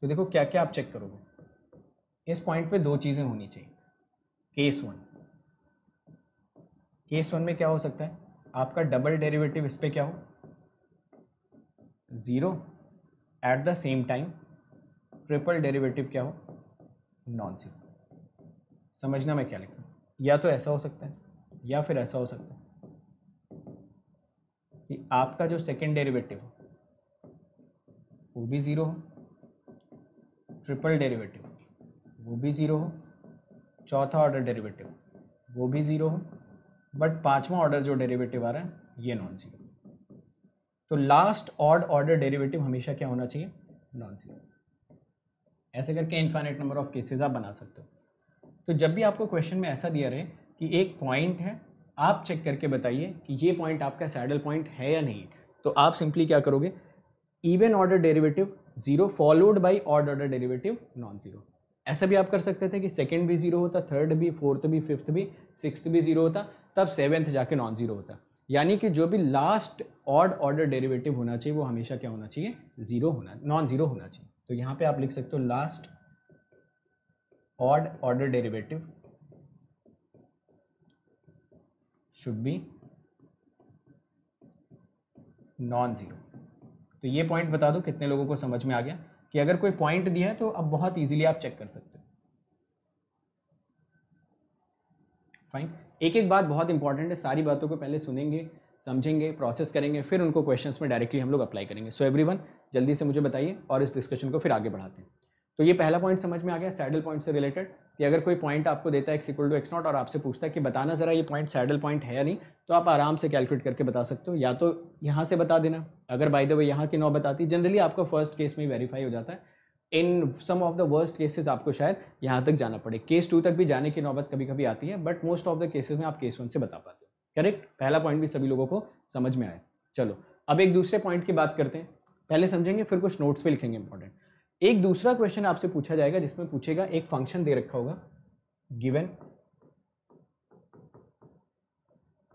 तो देखो क्या क्या आप चेक करोगे इस पॉइंट पे दो चीज़ें होनी चाहिए केस वन केस वन में क्या हो सकता है आपका डबल डेरिवेटिव इस पर क्या हो zero at the same time triple derivative क्या हो नॉन जीरो समझना मैं क्या लिखा या तो ऐसा हो सकता है या फिर ऐसा हो सकता है कि आपका जो सेकेंड डेरिवेटिव हो वो भी ज़ीरो हो ट्रिपल डेरिवेटिव वो भी ज़ीरो हो चौथा ऑर्डर डेरिवेटिव वो भी ज़ीरो हो बट पांचवा ऑर्डर जो डेरिवेटिव आ रहा है ये नॉन ज़ीरो तो लास्ट ऑर्ड ऑर्डर डेरिवेटिव हमेशा क्या होना चाहिए नॉन ज़ीरो ऐसे करके इन्फाइनेट नंबर ऑफ केसेस आप बना सकते हो तो जब भी आपको क्वेश्चन में ऐसा दिया रहे कि एक पॉइंट है आप चेक करके बताइए कि ये पॉइंट आपका सैडल पॉइंट है या नहीं तो आप सिंपली क्या करोगे even order derivative zero followed by odd order derivative non zero ऐसा भी आप कर सकते थे कि सेकेंड भी जीरो होता थर्ड भी फोर्थ भी फिफ्थ भी सिक्स भी जीरो होता तब सेवेंथ जाके नॉन जीरो होता यानी कि जो भी लास्ट ऑर्ड ऑर्डर डेरिवेटिव होना चाहिए वो हमेशा क्या होना चाहिए जीरो होना नॉन जीरो होना चाहिए तो यहाँ पे आप लिख सकते हो last odd order derivative should be non zero तो ये पॉइंट बता दो कितने लोगों को समझ में आ गया कि अगर कोई पॉइंट दिया है तो अब बहुत इजीली आप चेक कर सकते हो फाइन एक एक बात बहुत इंपॉर्टेंट है सारी बातों को पहले सुनेंगे समझेंगे प्रोसेस करेंगे फिर उनको क्वेश्चंस में डायरेक्टली हम लोग अप्लाई करेंगे सो एवरीवन जल्दी से मुझे बताइए और इस डिस्कशन को फिर आगे बढ़ाते हैं तो ये पहला पॉइंट समझ में आ गया सैडल पॉइंट से रिलेटेड कि अगर कोई पॉइंट आपको देता है x equal to x not और आपसे पूछता है कि बताना ज़रा ये पॉइंट सैडल पॉइंट है या नहीं तो आप आराम से कैलकुलेट करके बता सकते हो या तो यहाँ से बता देना अगर बाय द वे यहाँ की नौबत आती जनरली आपको फर्स्ट केस में वेरीफाई हो जाता है in some of the worst cases आपको शायद यहाँ तक जाना पड़े केस टू तक भी जाने की नौबत कभी कभी आती है but most of the cases में आप केस वन से बता पाते हो करेक्ट पहला पॉइंट भी सभी लोगों को समझ में आया चलो अब एक दूसरे पॉइंट की बात करते हैं पहले समझेंगे फिर कुछ नोट्स पे लिखेंगे इंपॉर्टेंट एक दूसरा क्वेश्चन आपसे पूछा जाएगा जिसमें पूछेगा एक फंक्शन दे रखा होगा given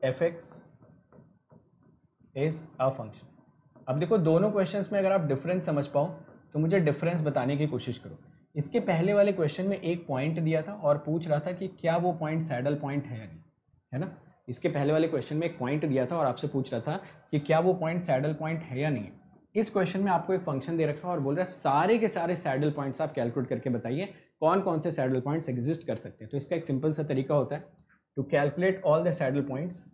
f x is a function अब देखो दोनों क्वेश्चंस में अगर आप डिफरेंस समझ पाओ तो मुझे डिफरेंस बताने की कोशिश करो इसके पहले वाले क्वेश्चन में एक पॉइंट दिया था और पूछ रहा था कि क्या वो पॉइंट सैडल पॉइंट है या नहीं है ना इसके पहले वाले क्वेश्चन में एक पॉइंट दिया था और आपसे पूछ रहा था कि क्या वो पॉइंट सैडल पॉइंट है या नहीं इस क्वेश्चन में आपको एक फंक्शन दे रखा है और बोल रहा है सारे के सारे सैडल पॉइंट्स आप कैलकुलेट करके बताइए कौन कौन से सैडल पॉइंट्स एग्जिस्ट कर सकते हैं तो इसका एक सिंपल सा तरीका होता है to calculate all the saddle points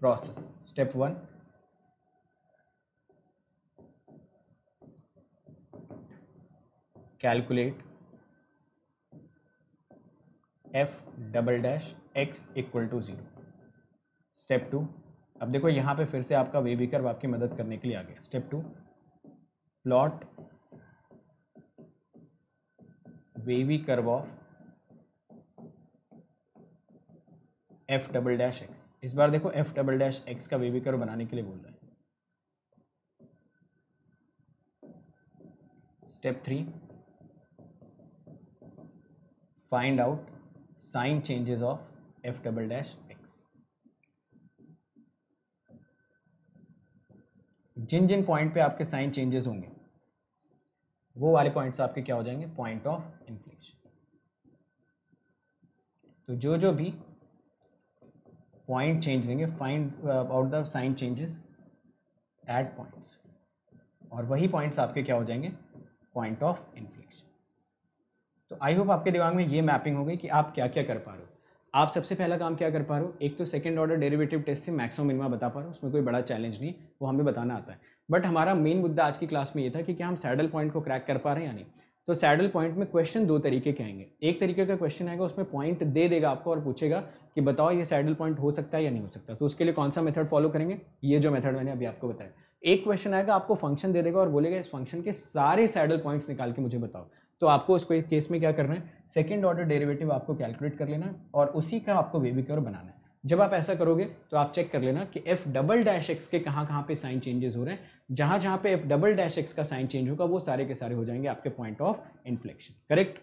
process step one calculate f double dash x equal to zero step two अब देखो यहाँ पे फिर से आपका वे विकर्व आपकी मदद करने के लिए आ गया step two plot wavy curve of f double dash x इस बार देखो एफ डबल डैश एक्स का वेवी कर्व बनाने के लिए बोल रहे हैं step three find out sign changes of f double dash जिन जिन पॉइंट पे आपके साइन चेंजेस होंगे वो वाले पॉइंट्स आपके क्या हो जाएंगे पॉइंट ऑफ इन्फ्लेक्शन तो जो जो भी पॉइंट चेंज देंगे find out the sign changes at points और वही पॉइंट्स आपके क्या हो जाएंगे पॉइंट ऑफ इन्फ्लेक्शन तो आई होप आपके दिमाग में ये मैपिंग हो गई कि आप क्या क्या कर पा रहे हो आप सबसे पहला काम क्या कर पा रहे हो एक तो सेकंड ऑर्डर डेरिवेटिव टेस्ट से मैक्सिमम मिनिमा बता पा रहे हो उसमें कोई बड़ा चैलेंज नहीं वो हमें बताना आता है बट हमारा मेन मुद्दा आज की क्लास में ये था कि क्या हम सैडल पॉइंट को क्रैक कर पा रहे हैं या नहीं तो सैडल पॉइंट में क्वेश्चन दो तरीके के आएंगे एक तरीके का क्वेश्चन आएगा उसमें पॉइंट दे देगा आपको और पूछेगा कि बताओ ये सैडल पॉइंट हो सकता है या नहीं हो सकता तो उसके लिए कौन सा मेथड फॉलो करेंगे ये जो मेथड मैंने अभी आपको बताया एक क्वेश्चन आएगा आपको फंक्शन दे देगा और बोलेगा इस फंक्शन के सारे सैडल पॉइंट्स निकाल के मुझे बताओ तो आपको उसको एक केस में क्या करना है सेकेंड ऑर्डर डेरिवेटिव आपको कैलकुलेट कर लेना है और उसी का आपको बेबी क्योर बनाना है जब आप ऐसा करोगे तो आप चेक कर लेना कि एफ डबल डैश एक्स के कहाँ कहाँ पे साइन चेंजेस हो रहे हैं जहाँ जहाँ पे एफ डबल डैश एक्स का साइन चेंज होगा वो सारे के सारे हो जाएंगे आपके point of inflection correct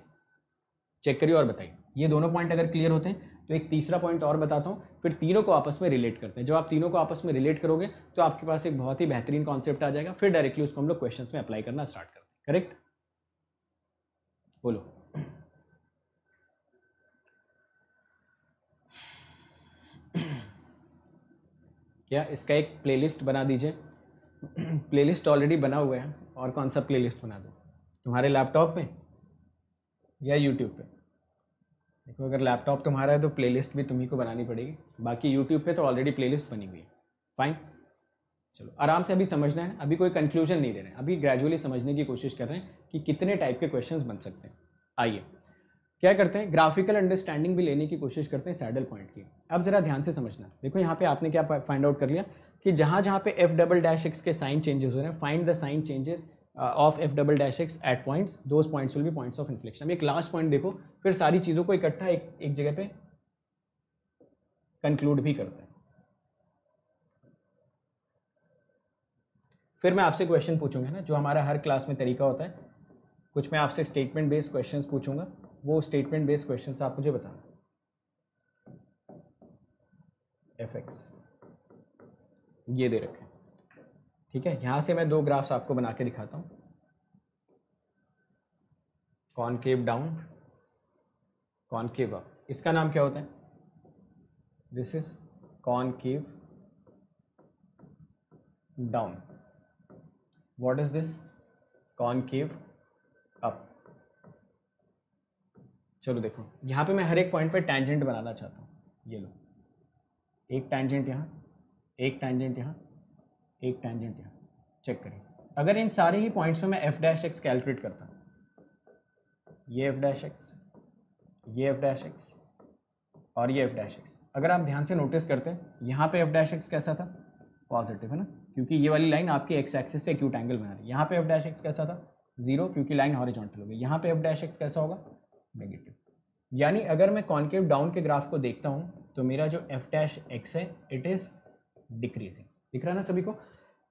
check करिए और बताइए ये दोनों पॉइंट अगर क्लियर होते हैं तो एक तीसरा पॉइंट और बताता हूँ फिर तीनों को आपस में रिलेट करते हैं जब आप तीनों को आपस में रिलेट करोगे तो आपके पास एक बहुत ही बेहतरीन कॉन्सेप्ट आ जाएगा फिर डायरेक्टली उसको हम लोग क्वेश्चन में अप्लाई करना स्टार्ट करते हैं करेक्ट बोलो क्या इसका एक प्लेलिस्ट बना दीजिए प्लेलिस्ट ऑलरेडी बना हुआ है और कौन सा प्लेलिस्ट बना दो तुम्हारे लैपटॉप में या यूट्यूब पे देखो अगर लैपटॉप तुम्हारा है तो प्लेलिस्ट भी तुम्ही को बनानी पड़ेगी बाकी यूट्यूब पे तो ऑलरेडी प्लेलिस्ट बनी हुई है फाइन चलो आराम से अभी समझना है अभी कोई कंक्लूजन नहीं दे रहे हैं अभी ग्रेजुअली समझने की कोशिश कर रहे हैं कि कितने टाइप के क्वेश्चन बन सकते हैं आइए क्या करते हैं ग्राफिकल अंडरस्टैंडिंग भी लेने की कोशिश करते हैं सैडल पॉइंट की अब ज़रा ध्यान से समझना देखो यहाँ पे आपने क्या फाइंड आउट कर लिया कि जहाँ जहाँ पे एफ डबल डैश एक्स के साइन चेंजेस हो रहे हैं find the sign changes of f double dash x at points those points will be points of inflection अब एक लास्ट पॉइंट देखो फिर सारी चीज़ों को इकट्ठा एक एक जगह पर कंक्लूड भी करते हैं फिर मैं आपसे क्वेश्चन पूछूंगा ना जो हमारा हर क्लास में तरीका होता है कुछ मैं आपसे स्टेटमेंट बेस्ड क्वेश्चंस पूछूंगा वो स्टेटमेंट बेस्ड क्वेश्चंस आप मुझे बताना एफ एक्स ये दे रखें ठीक है यहाँ से मैं दो ग्राफ्स आपको बना के दिखाता हूँ कॉनकेव डाउन कॉनकेव अप इसका नाम क्या होता है this is concave down what is this concave up चलो देखो यहां पे मैं हर एक पॉइंट पे टैंजेंट बनाना चाहता हूँ ये लो एक टैंजेंट यहाँ एक टैंजेंट यहाँ एक टैंजेंट यहाँ चेक करें अगर इन सारे ही पॉइंट्स पे मैं एफ डैश एक्स कैलकुलेट करता हूँ ये एफ डैश एक्स ये एफ डैश एक्स और ये एफ डैश एक्स अगर आप ध्यान से नोटिस करते हैं यहाँ पे एफ डैश एक्स कैसा था पॉजिटिव है ना क्योंकि ये वाली लाइन आपके एक्स एक्सेस से एक्यूट एंगल बना रही है यहाँ पे एफ डैश एक्स कैसा था जीरो क्योंकि लाइन हॉरिजॉन्टल होगी यहाँ पे एफ डैश एक्स कैसा होगा नेगेटिव यानी अगर मैं कॉन्केव डाउन के ग्राफ को देखता हूँ तो मेरा जो एफ डैश एक्स है इट इज़ डिक्रीजिंग दिख रहा है ना सभी को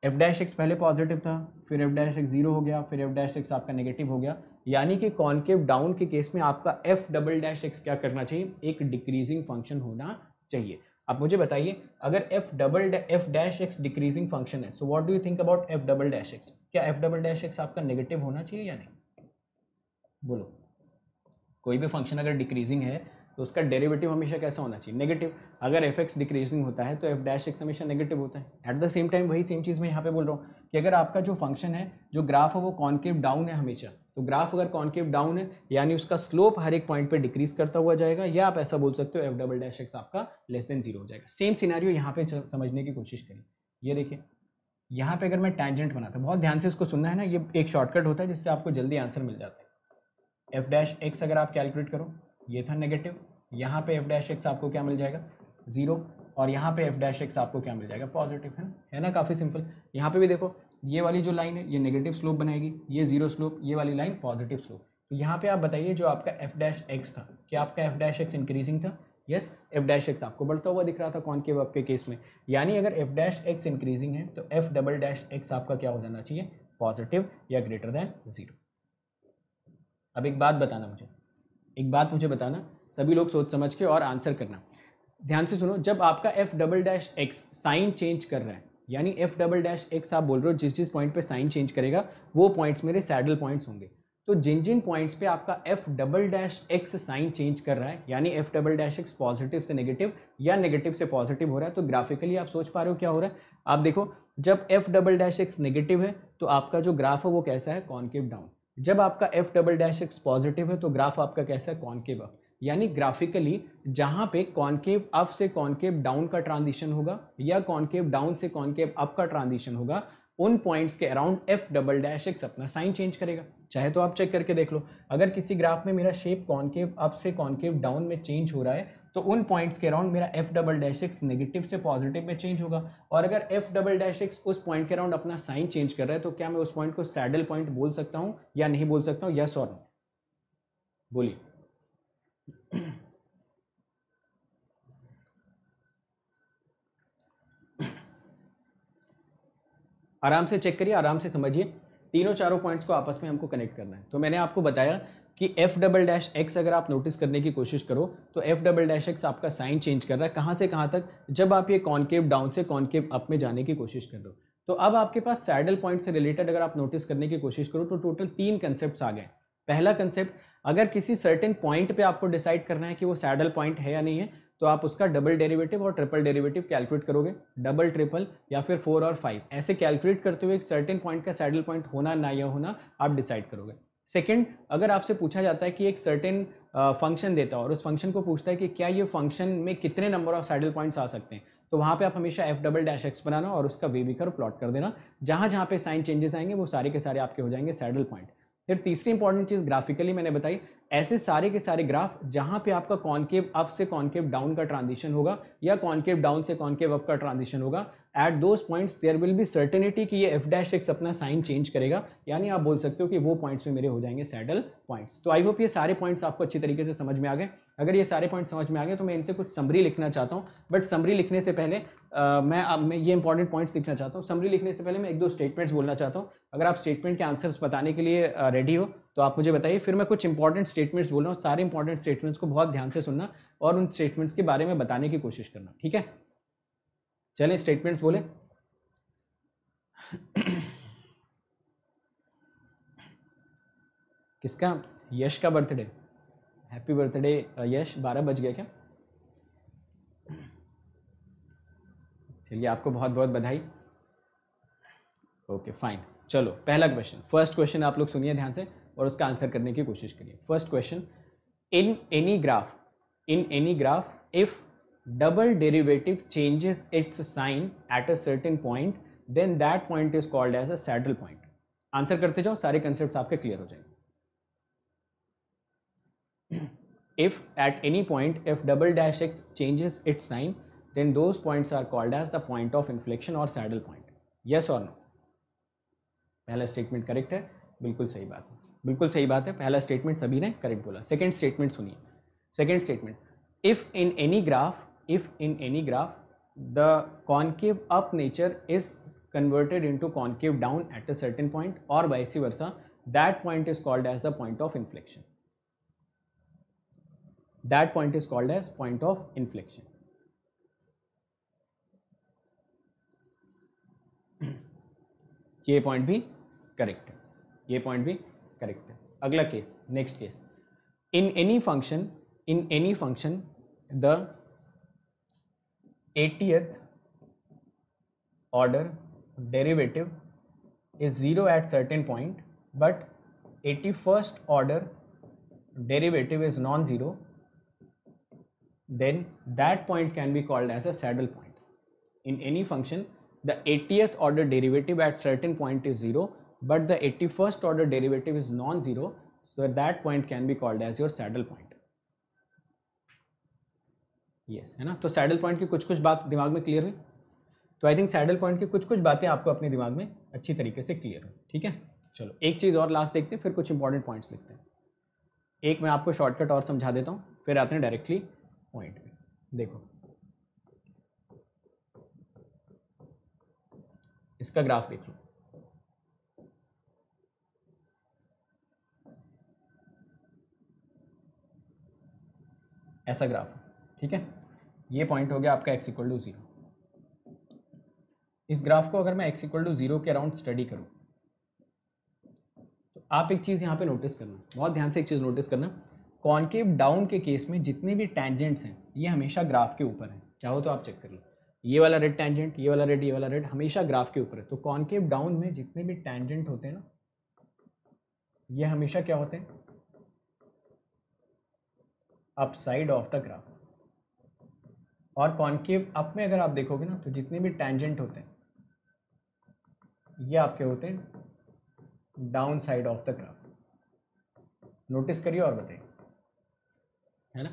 एफ डैश एक्स पहले पॉजिटिव था फिर एफ डैश एक्स जीरो हो गया फिर एफ डैश एक्स आपका नेगेटिव हो गया यानी कि कॉन्केव डाउन के केस में आपका एफ डबल डैश एक्स क्या करना चाहिए एक डिक्रीजिंग फंक्शन होना चाहिए आप मुझे बताइए अगर f double f dash x decreasing function है so what do you think about f double dash x क्या f डबल डैश एक्स आपका नेगेटिव होना चाहिए या नहीं बोलो कोई भी फंक्शन अगर डिक्रीजिंग है तो उसका डेरिवेटिव हमेशा कैसा होना चाहिए नेगेटिव अगर एफ एक्स डिक्रीजिंग होता है तो एफ डैश एक्स हमेशा नेगेटिव होता है एट द सेम टाइम वही सेम चीज़ मैं यहाँ पे बोल रहा हूँ कि अगर आपका जो फंक्शन है जो ग्राफ है वो कॉन्केव डाउन है हमेशा तो ग्राफ अगर कॉन्केव डाउन है यानी उसका स्लोप हर एक पॉइंट पे डिक्रीज करता हुआ जाएगा या आप ऐसा बोल सकते हो एफ डबल डैश एक्स आपका लेस देन जीरो हो जाएगा सेम सिनेरियो यहाँ पे समझने की कोशिश करें ये देखिए यहाँ पे अगर मैं टैंजेंट बनाता बहुत ध्यान से उसको सुनना है ना ये एक शॉर्टकट होता है जिससे आपको जल्दी आंसर मिल जाता है एफ डैश एक्स अगर आप कैलकुलेट करो ये था नेगेटिव यहाँ पे एफ डैश एक्स आपको क्या मिल जाएगा ज़ीरो और यहाँ पे एफ डैश एक्स आपको क्या मिल जाएगा पॉजिटिव है ना है ना काफ़ी सिंपल यहाँ पे भी देखो ये वाली जो लाइन है ये नेगेटिव स्लोप बनाएगी ये जीरो स्लोप ये वाली लाइन पॉजिटिव स्लोप तो यहाँ पे आप बताइए जो आपका एफ डैश एक्स था क्या आपका एफ डैश एक्स इंक्रीजिंग था यस एफ डैश एक्स आपको बढ़ता हुआ दिख रहा था कौन के आपके के केस में यानी अगर एफ डैश एक्स इंक्रीजिंग है तो एफ डबल डैश एक्स आपका क्या हो जाना चाहिए पॉजिटिव या ग्रेटर दैन ज़ीरो अब एक बात बताना मुझे एक बात मुझे बताना सभी लोग सोच समझ के और आंसर करना ध्यान से सुनो जब आपका f double dash x sign change कर रहा है यानी एफ डबल डैश एक्स आप बोल रहे हो जिस जिस पॉइंट पे साइन चेंज करेगा वो पॉइंट्स मेरे सैडल पॉइंट्स होंगे तो जिन जिन पॉइंट्स पे आपका f double dash x sign change कर रहा है यानी f double dash x positive से नेगेटिव या नेगेटिव से पॉजिटिव हो रहा है तो ग्राफिकली आप सोच पा रहे हो क्या हो रहा है आप देखो जब f double dash x negative है तो आपका जो ग्राफ है वो कैसा है कॉनकेव डाउन जब आपका f double dash x positive है तो ग्राफ आपका कैसा है कॉनकेव अप यानी ग्राफिकली जहाँ पे कॉनकेव अप से कॉनकेव डाउन का ट्रांजिशन होगा या कॉनकेव डाउन से कॉन्केव अप का ट्रांजिशन होगा उन पॉइंट्स के around f double dash x अपना साइन चेंज करेगा चाहे तो आप चेक करके देख लो अगर किसी ग्राफ में मेरा शेप कॉन्केव अप से कॉन्केव डाउन में चेंज हो रहा है तो उन पॉइंट्स के अराउंड मेरा f double dash x negative से पॉजिटिव में चेंज होगा और अगर एफ डबल डैश एक्स उस पॉइंट के अराउंड अपना साइन चेंज कर रहा है तो क्या मैं उस पॉइंट को सैडल पॉइंट बोल सकता हूँ या नहीं बोल सकता हूँ यस और नो बोलिए आराम से चेक करिए आराम से समझिए तीनों चारों पॉइंट्स को आपस में हमको कनेक्ट करना है तो मैंने आपको बताया कि एफ डबल डैश एक्स अगर आप नोटिस करने की कोशिश करो तो एफ डबल डैश एक्स आपका साइन चेंज कर रहा है कहाँ से कहाँ तक जब आप ये कॉनकेव डाउन से कॉन्केव अप में जाने की कोशिश कर रहे हो तो अब आपके पास सैडल पॉइंट से रिलेटेड अगर आप नोटिस करने की कोशिश करो तो टोटल तीन कंसेप्ट आ गए पहला कंसेप्ट अगर किसी सर्टेन पॉइंट पे आपको डिसाइड करना है कि वो सैडल पॉइंट है या नहीं है तो आप उसका डबल डेरिवेटिव और ट्रिपल डेरिवेटिव कैलकुलेट करोगे डबल ट्रिपल या फिर फोर और फाइव ऐसे कैलकुलेट करते हुए एक सर्टेन पॉइंट का सैडल पॉइंट होना ना या होना आप डिसाइड करोगे सेकेंड अगर आपसे पूछा जाता है कि एक सर्टेन फंक्शन देता है और उस फंक्शन को पूछता है कि क्या ये फंक्शन में कितने नंबर ऑफ सैडल पॉइंट्स आ सकते हैं तो वहाँ पे आप हमेशा एफ डबल डैश एक्स बनाना और उसका भी कर प्लॉट कर देना जहाँ जहाँ पे साइन चेंजेस आएंगे वो सारे के सारे आपके हो जाएंगे सैडल पॉइंट फिर तीसरी इंपॉर्टेंट चीज़ ग्राफिकली मैंने बताई ऐसे सारे के सारे ग्राफ जहाँ पे आपका कॉनकेव अप से कॉन्केव डाउन का ट्रांजिशन होगा या कॉनकेव डाउन से कॉन्केव अप का ट्रांजिशन होगा at those points there will be certainty कि ये एफ डैश एक्स अपना साइन चेंज करेगा यानी आप बोल सकते हो कि वो पॉइंट्स में मेरे हो जाएंगे सैडल पॉइंट्स तो आई होप ये सारे पॉइंट्स आपको अच्छी तरीके से समझ में आ गए अगर ये सारे पॉइंट समझ में आ गए तो मैं इनसे कुछ समरी लिखना चाहता हूँ बट समरी लिखने से पहले आ, मैं आ, मैं ये इंपॉर्टेंट पॉइंट्स लिखना चाहता हूँ समरी लिखने से पहले मैं एक दो स्टेटमेंट्स बोलना चाहता हूँ अगर आप स्टेटमेंट के आंसर्स बताने के लिए रेडी हो तो आप मुझे बताइए फिर मैं कुछ इंपॉर्टेंट स्टेटमेंट्स बोल रहा हूँ सारे इंपॉर्टेंट स्टेटमेंट्स को बहुत ध्यान से सुनना और उन स्टेटमेंट्स के बारे में बताने की कोशिश करना ठीक है चलें स्टेटमेंट्स बोले किसका यश का बर्थडे हैप्पी बर्थडे यश बारह बज गया क्या चलिए आपको बहुत बहुत बधाई ओके फाइन चलो पहला क्वेश्चन फर्स्ट क्वेश्चन आप लोग सुनिए ध्यान से और उसका आंसर करने की कोशिश करिए first question in any graph in any graph if double derivative changes its sign at a certain point then that point is called as a saddle point answer करते जाओ सारे कंसेप्ट आपके क्लियर हो जाएंगे if at any point if double dash x changes its sign then those points are called as the point of inflection और saddle point yes और no पहला statement correct है बिल्कुल सही बात है बिल्कुल सही बात है पहला स्टेटमेंट सभी ने करेक्ट बोला सेकेंड स्टेटमेंट सुनिए second statement if in any graph if in any graph the concave up nature is converted into concave down at a certain point or vice versa that point is called as the point of inflection that point is called as point of inflection ये point भी correct है point भी correct है अगला case next case in any function in any function 80th order derivative is 0 at certain point but 81st order derivative is non-zero then that point can be called as a saddle point. In any function the 80th order derivative at certain point is 0 but the 81st order derivative is non-zero so that point can be called as your saddle point. Yes है ना तो saddle point की कुछ कुछ बात दिमाग में clear हुई तो आई थिंक सैडल पॉइंट की कुछ कुछ बातें आपको अपने दिमाग में अच्छी तरीके से क्लियर हुई ठीक है चलो एक चीज़ और लास्ट देखते हैं फिर कुछ इंपॉर्टेंट पॉइंट्स लिखते हैं एक मैं आपको शॉर्टकट और समझा देता हूँ फिर आते हैं डायरेक्टली पॉइंट में देखो इसका ग्राफ देख लो ऐसा ग्राफ ठीक है ये पॉइंट हो गया आपका एक्स इक्वल टू ज़ीरो इस ग्राफ को अगर मैं एक्स इक्वल टू ज़ीरो के अराउंड स्टडी करूं तो आप एक चीज़ यहां पे नोटिस करना बहुत ध्यान से एक चीज़ नोटिस करना कॉन्केव डाउन के केस में जितने भी टेंजेंट्स हैं ये हमेशा ग्राफ के ऊपर है चाहो तो आप चेक कर लो ये वाला रेड टेंजेंट ये वाला रेड ये वाला रेड हमेशा ग्राफ के ऊपर है तो कॉन्केव डाउन में जितने भी टेंजेंट होते हैं ना ये हमेशा क्या होते हैं अपसाइड ऑफ द ग्राफ और कॉन्केव अप में अगर आप देखोगे ना तो जितने भी टेंजेंट होते हैं ये आपके होते हैं downside of the graph notice करिए और बताइए है ना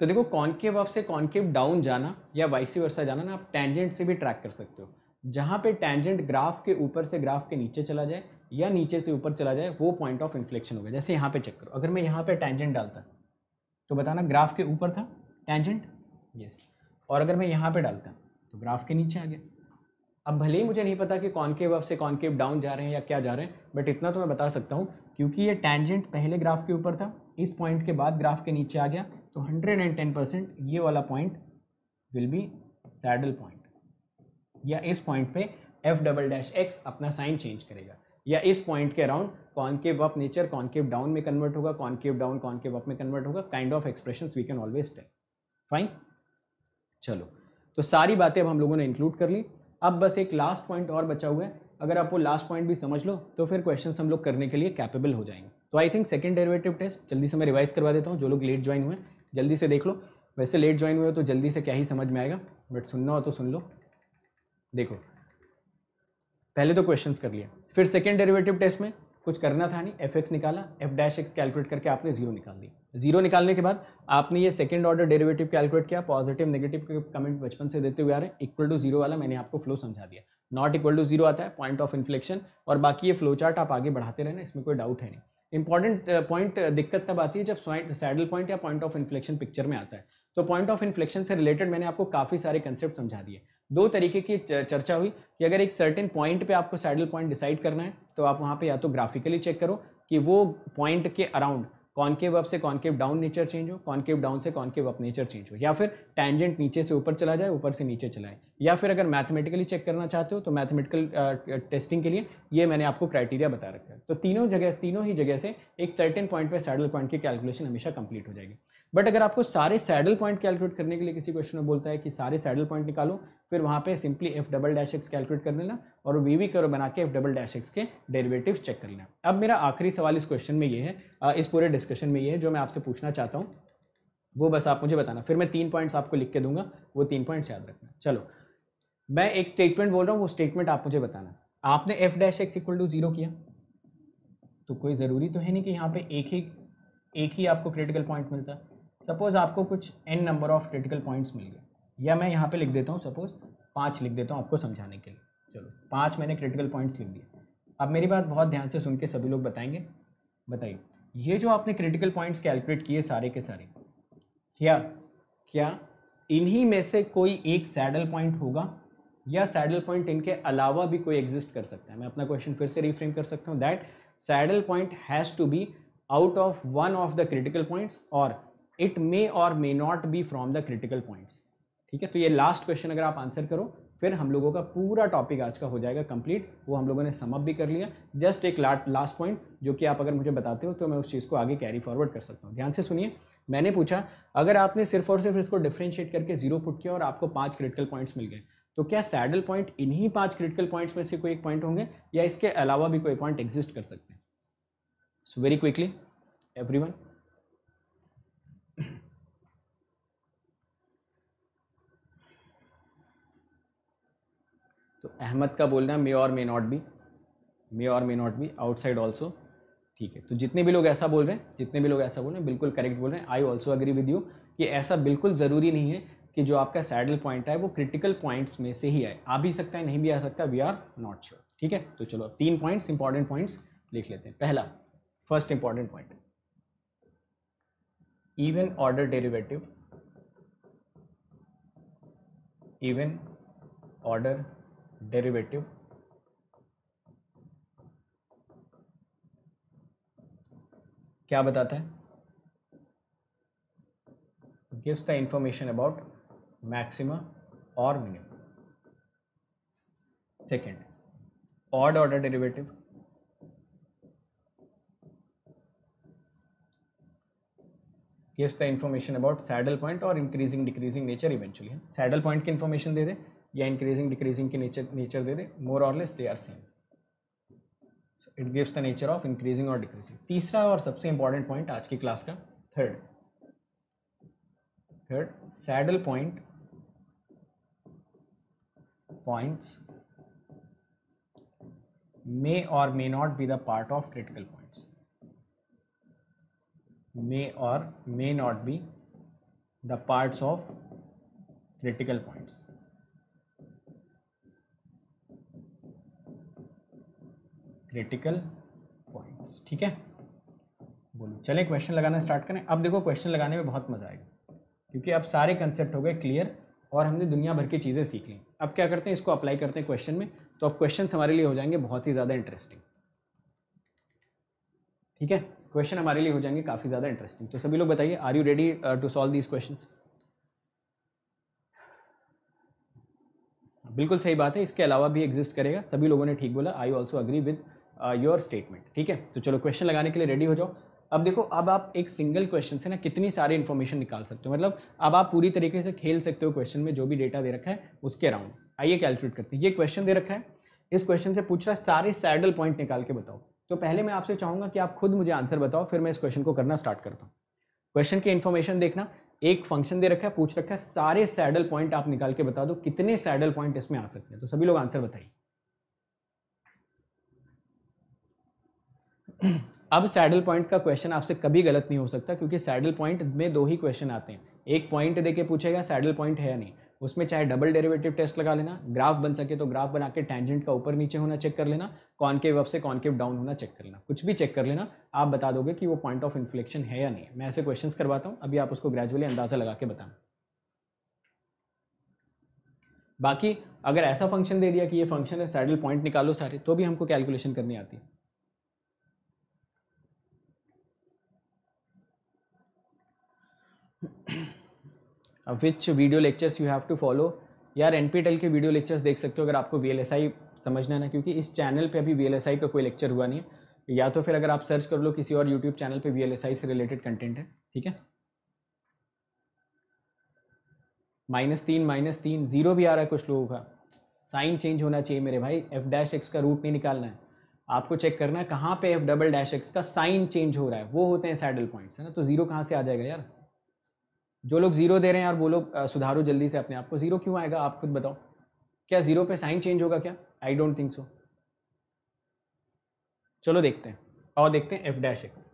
तो देखो कॉन्केव अप से कॉन्केव डाउन जाना या वाइसी वर्षा जाना ना आप टेंजेंट से भी ट्रैक कर सकते हो जहाँ पे टेंजेंट ग्राफ के ऊपर से ग्राफ के नीचे चला जाए या नीचे से ऊपर चला जाए वो पॉइंट ऑफ इन्फ्लेक्शन हो गया जैसे यहाँ पे चेक करो अगर मैं यहाँ पे टेंजेंट डालता तो बताना ग्राफ के ऊपर था टेंजेंट यस yes. और अगर मैं यहाँ पे डालता तो ग्राफ के नीचे आ गया अब भले ही मुझे नहीं पता कि कॉनकेव अब से कॉनकेव डाउन जा रहे हैं या क्या जा रहे हैं बट इतना तो मैं बता सकता हूँ क्योंकि ये टेंजेंट पहले ग्राफ के ऊपर था इस पॉइंट के बाद ग्राफ के नीचे आ गया तो हंड्रेड एंड टेन परसेंट ये वाला point will be saddle point या इस पॉइंट पर एफ डबल डैश एक्स अपना साइन चेंज करेगा या इस पॉइंट के around concave up nature concave down में कन्वर्ट होगा कॉनकेव डाउन कॉनकेव अप में कन्वर्ट होगा kind of expression we can always tell fine चलो तो सारी बातें अब हम लोगों ने इंक्लूड कर ली अब बस एक लास्ट पॉइंट और बचा हुआ है अगर आप वो लास्ट पॉइंट भी समझ लो तो फिर क्वेश्चन हम लोग करने के लिए कैपेबल हो जाएंगे तो I think second derivative test जल्दी से मैं रिवाइज करवा देता हूँ जो लोग लेट ज्वाइन हुए जल्दी से देख लो वैसे लेट ज्वाइन हुए तो जल्दी से क्या ही समझ में आएगा बट सुनना हो तो सुन लो देखो पहले तो क्वेश्चंस कर लिए फिर सेकेंड डेरिवेटिव टेस्ट में कुछ करना था नहीं एफ एक्स निकाला एफ डैश एक्स कैलकुलेट करके आपने जीरो निकाल दी जीरो निकालने के बाद आपने ये सेकंड ऑर्डर डेरिवेटिव कैलकुलेट किया पॉजिटिव नेगेटिव के कमेंट बचपन से देते हुए आ रहे हैं इक्वल टू जीरो वाला मैंने आपको फ्लो समझा दिया नॉट इक्वल टू जीरो आता है पॉइंट ऑफ इन्फ्लेक्शन और बाकी ये फ्लो चार्ट आप आगे बढ़ाते रहना इसमें कोई डाउट है नहीं इंपॉर्टेंट पॉइंट uh, uh, दिक्कत तब आती है जब सैडल पॉइंट या पॉइंट ऑफ इन्फ्लेक्शन पिक्चर में आता है तो पॉइंट ऑफ इन्फ्लेक्शन से रिलेटेड मैंने आपको काफ़ी सारे कंसेप्ट समझा दिए दो तरीके की चर्चा हुई कि अगर एक सर्टेन पॉइंट पे आपको सैडल पॉइंट डिसाइड करना है तो आप वहाँ पे या तो ग्राफिकली चेक करो कि वो पॉइंट के अराउंड कॉन्केव अप से कॉन्केव डाउन नेचर चेंज हो कॉन्केव डाउन से कॉन्केव अप नेचर चेंज हो या फिर टैंजेंट नीचे से ऊपर चला जाए ऊपर से नीचे चलाए या फिर अगर मैथमेटिकली चेक करना चाहते हो तो मैथमेटिकल टेस्टिंग के लिए ये मैंने आपको क्राइटेरिया बता रखा है तो तीनों जगह तीनों ही जगह से एक सर्टेन पॉइंट पर सैडल पॉइंट की कैलकुलेशन हमेशा कंप्लीट हो जाएगी बट अगर आपको सारे सैडल पॉइंट कैलकुलेट करने के लिए किसी क्वेश्चन में बोलता है कि सारे सैडल पॉइंट निकालो फिर वहाँ पे simply f double dash x calculate कर लेना और वी वी करो बना के एफ डबल डैश एक्स के डेरिवेटिव चेक कर लेना अब मेरा आखिरी सवाल इस क्वेश्चन में ये है इस पूरे डिस्कशन में ये है जो मैं आपसे पूछना चाहता हूँ वो बस आप मुझे बताना फिर मैं तीन पॉइंट्स आपको लिख के दूंगा वो तीन पॉइंट्स याद रखना चलो मैं एक स्टेटमेंट बोल रहा हूँ वो स्टेटमेंट आप मुझे बताना आपने f dash x equal to zero किया तो कोई ज़रूरी तो है नहीं कि यहाँ पे एक ही एक ही आपको क्रिटिकल पॉइंट मिलता है सपोज़ आपको कुछ n number of critical points मिल गए या मैं यहाँ पे लिख देता हूँ सपोज पाँच लिख देता हूँ आपको समझाने के लिए चलो पाँच मैंने क्रिटिकल पॉइंट्स लिख दिए अब मेरी बात बहुत ध्यान से सुन के सभी लोग बताएंगे बताइए ये जो आपने क्रिटिकल पॉइंट्स कैलकुलेट किए सारे के सारे क्या क्या इन्हीं में से कोई एक सैडल पॉइंट होगा या सैडल पॉइंट इनके अलावा भी कोई एग्जिस्ट कर सकता है मैं अपना क्वेश्चन फिर से रिफ्रेम कर सकता हूँ that saddle point has to be out of one of the critical points और इट मे और may not be from the critical points ठीक है तो ये लास्ट क्वेश्चन अगर आप आंसर करो फिर हम लोगों का पूरा टॉपिक आज का हो जाएगा कंप्लीट वो हम लोगों ने समअप भी कर लिया जस्ट एक लास्ट पॉइंट जो कि आप अगर मुझे बताते हो तो मैं उस चीज़ को आगे कैरी फॉरवर्ड कर सकता हूँ ध्यान से सुनिए मैंने पूछा अगर आपने सिर्फ और सिर्फ इसको डिफ्रेंशिएट करके जीरो पुट किया और आपको पाँच क्रिटिकल पॉइंट्स मिल गए तो क्या सैडल पॉइंट इन्हीं पाँच क्रिटिकल पॉइंट्स में से कोई एक पॉइंट होंगे या इसके अलावा भी कोई पॉइंट एग्जिस्ट कर सकते हैं so very quickly everyone Ahmad का बोलना मे और मे नॉट बी मे और may not be outside also ठीक है तो जितने भी लोग ऐसा बोल रहे हैं जितने भी लोग ऐसा बोल रहे हैं बिल्कुल करेक्ट बोल रहे हैं I also agree with you कि ऐसा बिल्कुल ज़रूरी नहीं है कि जो आपका सैडल पॉइंट है वो क्रिटिकल पॉइंट्स में से ही आए आ भी सकता है नहीं भी आ सकता वी आर नॉट श्योर ठीक है तो चलो तीन पॉइंट्स इंपॉर्टेंट पॉइंट्स लिख लेते हैं पहला first important point even order derivative even order derivative क्या बताता है gives the information about maxima और minimum second odd order derivative gives the information about saddle point or increasing decreasing nature eventually saddle point की information दे दे या increasing decreasing की nature nature दे दे more or less they are same it gives the nature of increasing और decreasing तीसरा और सबसे इंपॉर्टेंट पॉइंट आज की क्लास का third third saddle point points may और may not be the part of critical points may और may not be the parts of critical points critical points ठीक है बोलो चले क्वेश्चन लगाना स्टार्ट करें अब देखो क्वेश्चन लगाने में बहुत मज़ा आएगा क्योंकि अब सारे कंसेप्ट हो गए क्लियर और हमने दुनिया भर की चीज़ें सीख ली अब क्या करते हैं इसको अप्लाई करते हैं क्वेश्चन में तो अब क्वेश्चन हमारे लिए हो जाएंगे बहुत ही ज़्यादा इंटरेस्टिंग ठीक है क्वेश्चन हमारे लिए हो जाएंगे काफ़ी ज़्यादा इंटरेस्टिंग तो सभी लोग बताइए are you ready to solve these question बिल्कुल सही बात है इसके अलावा भी एग्जिस्ट करेगा सभी लोगों ने ठीक बोला I also agree with your uh, statement ठीक है तो चलो क्वेश्चन लगाने के लिए रेडी हो जाओ अब देखो अब आप एक सिंगल क्वेश्चन से ना कितनी सारी इन्फॉर्मेशन निकाल सकते हो मतलब अब आप पूरी तरीके से खेल सकते हो क्वेश्चन में जो भी डेटा दे रखा है उसके अराउंड आइए कैलकुलेट करते हैं ये क्वेश्चन दे रखा है इस क्वेश्चन से पूछ रहा है सारे सैडल पॉइंट निकाल के बताओ तो पहले मैं आपसे चाहूँगा कि आप खुद मुझे आंसर बताओ फिर मैं इस क्वेश्चन को करना स्टार्ट करता हूँ क्वेश्चन की इन्फॉर्मेशन देखना एक फंक्शन दे रखा है पूछ रखा है सारे सैडल पॉइंट आप निकाल के बता दो कितने सैडल पॉइंट इसमें आ सकते हैं तो सभी लोग आंसर बताइए अब सैडल पॉइंट का क्वेश्चन आपसे कभी गलत नहीं हो सकता क्योंकि सैडल पॉइंट में दो ही क्वेश्चन आते हैं एक पॉइंट देके पूछेगा सैडल पॉइंट है या नहीं उसमें चाहे डबल डेरिवेटिव टेस्ट लगा लेना ग्राफ बन सके तो ग्राफ बना के टेंजेंट का ऊपर नीचे होना चेक कर लेना कॉनकेव अप से कॉनकेव डाउन होना चेक कर लेना कुछ भी चेक कर लेना आप बता दोगे कि वो पॉइंट ऑफ इन्फ्लेक्शन है या नहीं मैं ऐसे क्वेश्चन करवाता हूँ अभी आप उसको ग्रेजुअली अंदाज़ा लगा के बताना बाकी अगर ऐसा फंक्शन दे दिया कि ये फंक्शन है सैडल पॉइंट निकालो सारे तो भी हमको कैलकुलेशन करनी आती है which video lectures you have to follow यार एन के वीडियो लेक्चर्स देख सकते हो अगर आपको वी समझना है ना क्योंकि इस चैनल पे अभी वी का कोई लेक्चर हुआ नहीं है या तो फिर अगर आप सर्च कर लो किसी और यूट्यूब चैनल पे वी से रिलेटेड कंटेंट है ठीक है माइनस तीन माइनस तीन जीरो भी आ रहा है कुछ लोगों का साइन चेंज होना चाहिए मेरे भाई एफ डैश एक्स का रूट नहीं निकालना है आपको चेक करना है कहाँ पे एफ डबल डैश एक्स का साइन चेंज हो रहा है वो होते हैं सैडल पॉइंट्स है ना तो जीरो कहाँ से आ जाएगा यार जो लोग ज़ीरो दे रहे हैं और वो लोग सुधारो जल्दी से अपने आप को ज़ीरो क्यों आएगा आप खुद बताओ क्या ज़ीरो पे साइन चेंज होगा क्या आई डोंट थिंक सो चलो देखते हैं और देखते हैं एफ डैश एक्स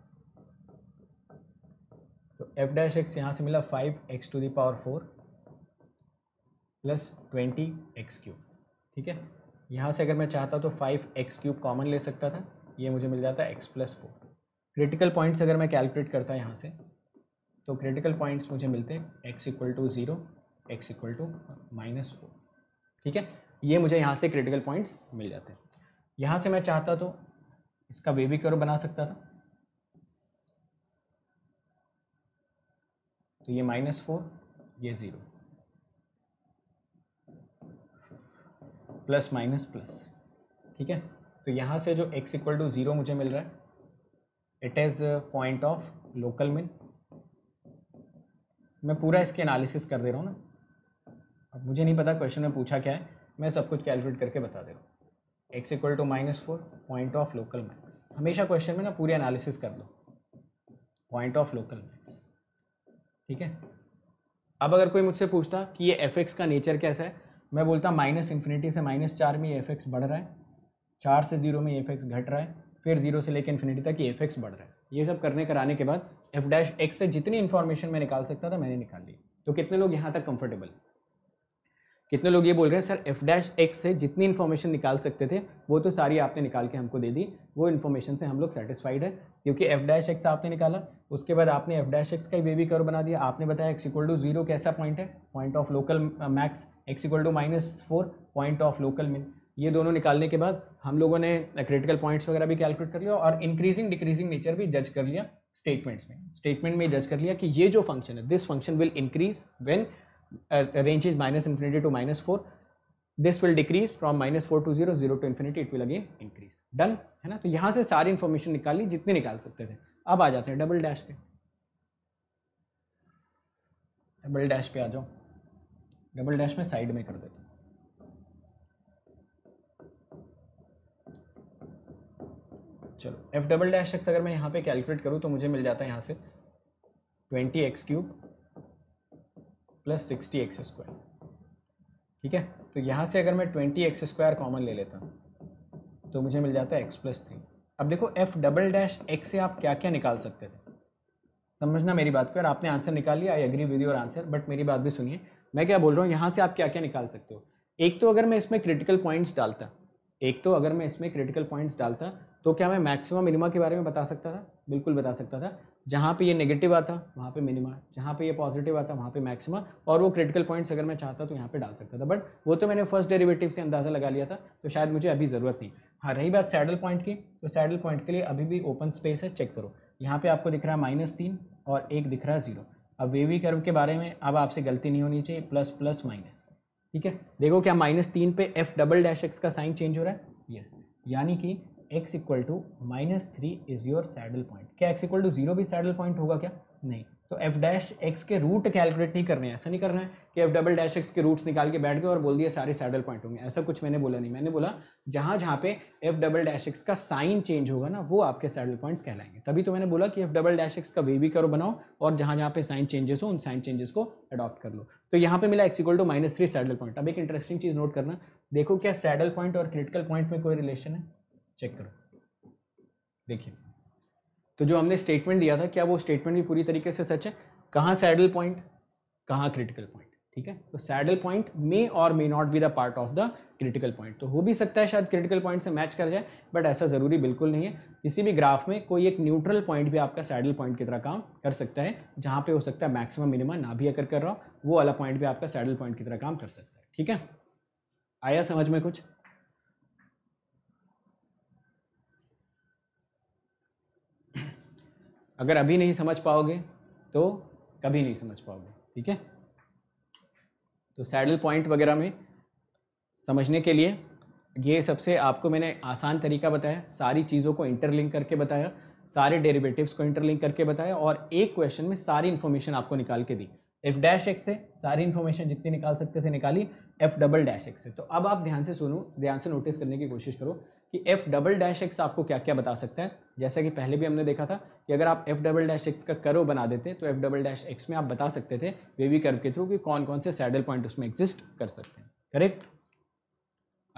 तो एफ डैश एक्स यहाँ से मिला five x to the power four plus twenty x cube ठीक है यहाँ से अगर मैं चाहता तो फाइव एक्स क्यूब कॉमन ले सकता था ये मुझे मिल जाता है x plus four critical points अगर मैं कैलकुलेट करता यहाँ से तो क्रिटिकल पॉइंट्स मुझे मिलते हैं x equal to zero x equal to minus four ठीक है ये मुझे यहाँ से क्रिटिकल पॉइंट्स मिल जाते हैं यहाँ से मैं चाहता तो इसका बेबी कर्व बना सकता था तो ये माइनस फोर ये ज़ीरो प्लस माइनस प्लस ठीक है तो यहाँ से जो x इक्वल टू ज़ीरो मुझे मिल रहा है it is point of local min मैं पूरा इसके एनालिसिस कर दे रहा हूँ ना अब मुझे नहीं पता क्वेश्चन में पूछा क्या है मैं सब कुछ कैलकुलेट करके बता दे रहा हूँ x equal to minus four point of local max हमेशा क्वेश्चन में ना पूरी एनालिसिस कर लो पॉइंट ऑफ लोकल मैक्स ठीक है अब अगर कोई मुझसे पूछता कि ये एफ एक्स का नेचर कैसा है मैं बोलता माइनस इन्फिनिटी से माइनस चार में ये एफ एक्स बढ़ रहा है चार से जीरो में एफ एक्स घट रहा है फिर जीरो से लेकर इन्फिनिटी तक ये एफ एक्स बढ़ रहा है ये सब करने कराने के बाद एफ डैश एक्स से जितनी इन्फॉर्मेशन मैं निकाल सकता था मैंने निकाल ली तो कितने लोग यहाँ तक कंफर्टेबल कितने लोग ये बोल रहे हैं सर एफ डैश एक्स से जितनी इन्फॉर्मेशन निकाल सकते थे वो तो सारी आपने निकाल के हमको दे दी वो इन्फॉर्मेशन से हम लोग सेटिस्फाइड है क्योंकि एफ डैश एक्स आपने निकाला उसके बाद आपने एफ डैश एक्स का ही बेबी कर बना दिया आपने बताया एक्स इक्वल टू जीरो कैसा पॉइंट है point of local max x equal to minus four point of local min ये दोनों निकालने के बाद हम लोगों ने क्रिटिकल पॉइंट्स वगैरह भी कैलकुलेट कर लिया और इंक्रीजिंग डिक्रीजिंग नेचर भी जज कर लिया स्टेटमेंट्स में स्टेटमेंट में जज कर लिया कि ये जो फंक्शन है this function will increase when range is minus infinity to minus four this will decrease from minus four to zero zero to infinity it will again increase done है ना तो यहाँ से सारी इन्फॉर्मेशन निकाल ली जितनी निकाल सकते थे अब आ जाते हैं डबल डैश पे डबल डैश पे आ जाओ डबल डैश में साइड में कर देते चलो एफ डबल डैश एक्स अगर मैं यहाँ पे कैलकुलेट करूँ तो मुझे मिल जाता है यहाँ से twenty x cube plus sixty x square ठीक है तो यहाँ से अगर मैं ट्वेंटी एक्स स्क्वायर कॉमन ले लेता हूँ तो मुझे मिल जाता है एक्स प्लस थ्री अब देखो एफ डबल डैश एक्स से आप क्या क्या निकाल सकते थे समझना मेरी बात को यार आपने आंसर निकाल लिया I agree with your answer but मेरी बात भी सुनिए मैं क्या बोल रहा हूँ यहाँ से आप क्या क्या निकाल सकते हो एक तो अगर मैं इसमें क्रिटिकल पॉइंट्स डालता एक तो अगर मैं इसमें क्रिटिकल पॉइंट्स डालता तो क्या मैं मैक्सिमम मिनिमा के बारे में बता सकता था बिल्कुल बता सकता था जहाँ पे ये नेगेटिव आता वहाँ पे मिनिमा जहाँ पे ये पॉजिटिव आता वहाँ पे मैक्सिमा और वो क्रिटिकल पॉइंट्स अगर मैं चाहता तो यहाँ पे डाल सकता था बट वो तो मैंने फर्स्ट डेरिवेटिव से अंदाज़ा लगा लिया था तो शायद मुझे अभी ज़रूरत नहीं हाँ रही बात सैडल पॉइंट की तो सैडल पॉइंट के लिए अभी भी ओपन स्पेस है चेक करो यहाँ पर आपको दिख रहा है माइनस तीन और एक दिख रहा है ज़ीरो अब वेवी कर्व के बारे में अब आपसे गलती नहीं होनी चाहिए प्लस प्लस माइनस ठीक है देखो क्या माइनस तीन पे एफ डबल डैश एक्स का साइन चेंज हो रहा है यस यानी कि x equal to minus three is your saddle point क्या एक्स इक्वल टू जीरो भी सैडल पॉइंट होगा क्या नहीं तो एफ डैश एक्स के रूट कैलकुलेट नहीं करने ऐसा नहीं करना है कि एफ डबल डैश एक्स के रूट्स निकाल के बैठ गए और बोल दिए सारे सैडल पॉइंट होंगे ऐसा कुछ मैंने बोला नहीं मैंने बोला जहाँ जहाँ पे एफ डबल डैश एक्स का साइन चेंज होगा ना वो आपके सैडल पॉइंट्स कहलाएंगे तभी तो मैंने बोला कि एफ डबल डैश एक्स का वे भी करो बनाओ और जहाँ जहाँ पे साइन चेंजेस हो उन साइन चेंजेस को अडॉप्ट कर लो तो यहाँ पे मिला x equal to minus three saddle point अब एक इंटरेस्टिंग चीज़ नोट करना देखो क्या सैडल पॉइंट और क्रिटिकल पॉइंट में कोई रिलेशन है चेक करो देखिए तो जो हमने स्टेटमेंट दिया था क्या वो स्टेटमेंट भी पूरी तरीके से सच है कहाँ सैडल पॉइंट कहाँ क्रिटिकल पॉइंट ठीक है तो सैडल पॉइंट मे और may not be the part of the critical point तो हो भी सकता है शायद क्रिटिकल पॉइंट से मैच कर जाए बट ऐसा ज़रूरी बिल्कुल नहीं है किसी भी ग्राफ में कोई एक न्यूट्रल पॉइंट भी आपका सैडल पॉइंट की तरह काम कर सकता है जहाँ पे हो सकता है मैक्सिमम मिनिमम ना भी अगर कर रहा हो वो वाला पॉइंट भी आपका सैडल पॉइंट की तरह काम कर सकता है ठीक है आया समझ में कुछ अगर अभी नहीं समझ पाओगे तो कभी नहीं समझ पाओगे ठीक है तो सैडल पॉइंट वगैरह में समझने के लिए ये सबसे आपको मैंने आसान तरीका बताया सारी चीज़ों को इंटरलिंक करके बताया सारे डेरिवेटिव्स को इंटरलिंक करके बताया और एक क्वेश्चन में सारी इन्फॉर्मेशन आपको निकाल के दी एफ डैश एक्स से सारी इन्फॉर्मेशन जितनी निकाल सकते थे निकाली एफ डबल डैश एक्स से तो अब आप ध्यान से सुनो ध्यान से नोटिस करने की कोशिश करो कि f डबल डैश एक्स आपको क्या क्या बता सकता है जैसा कि पहले भी हमने देखा था कि अगर आप f डबल डैश एक्स का कर्व बना देते तो f डबल डैश एक्स में आप बता सकते थे वेवी कर्व के थ्रू कि कौन कौन से सैडल पॉइंट उसमें एग्जिस्ट कर सकते हैं करेक्ट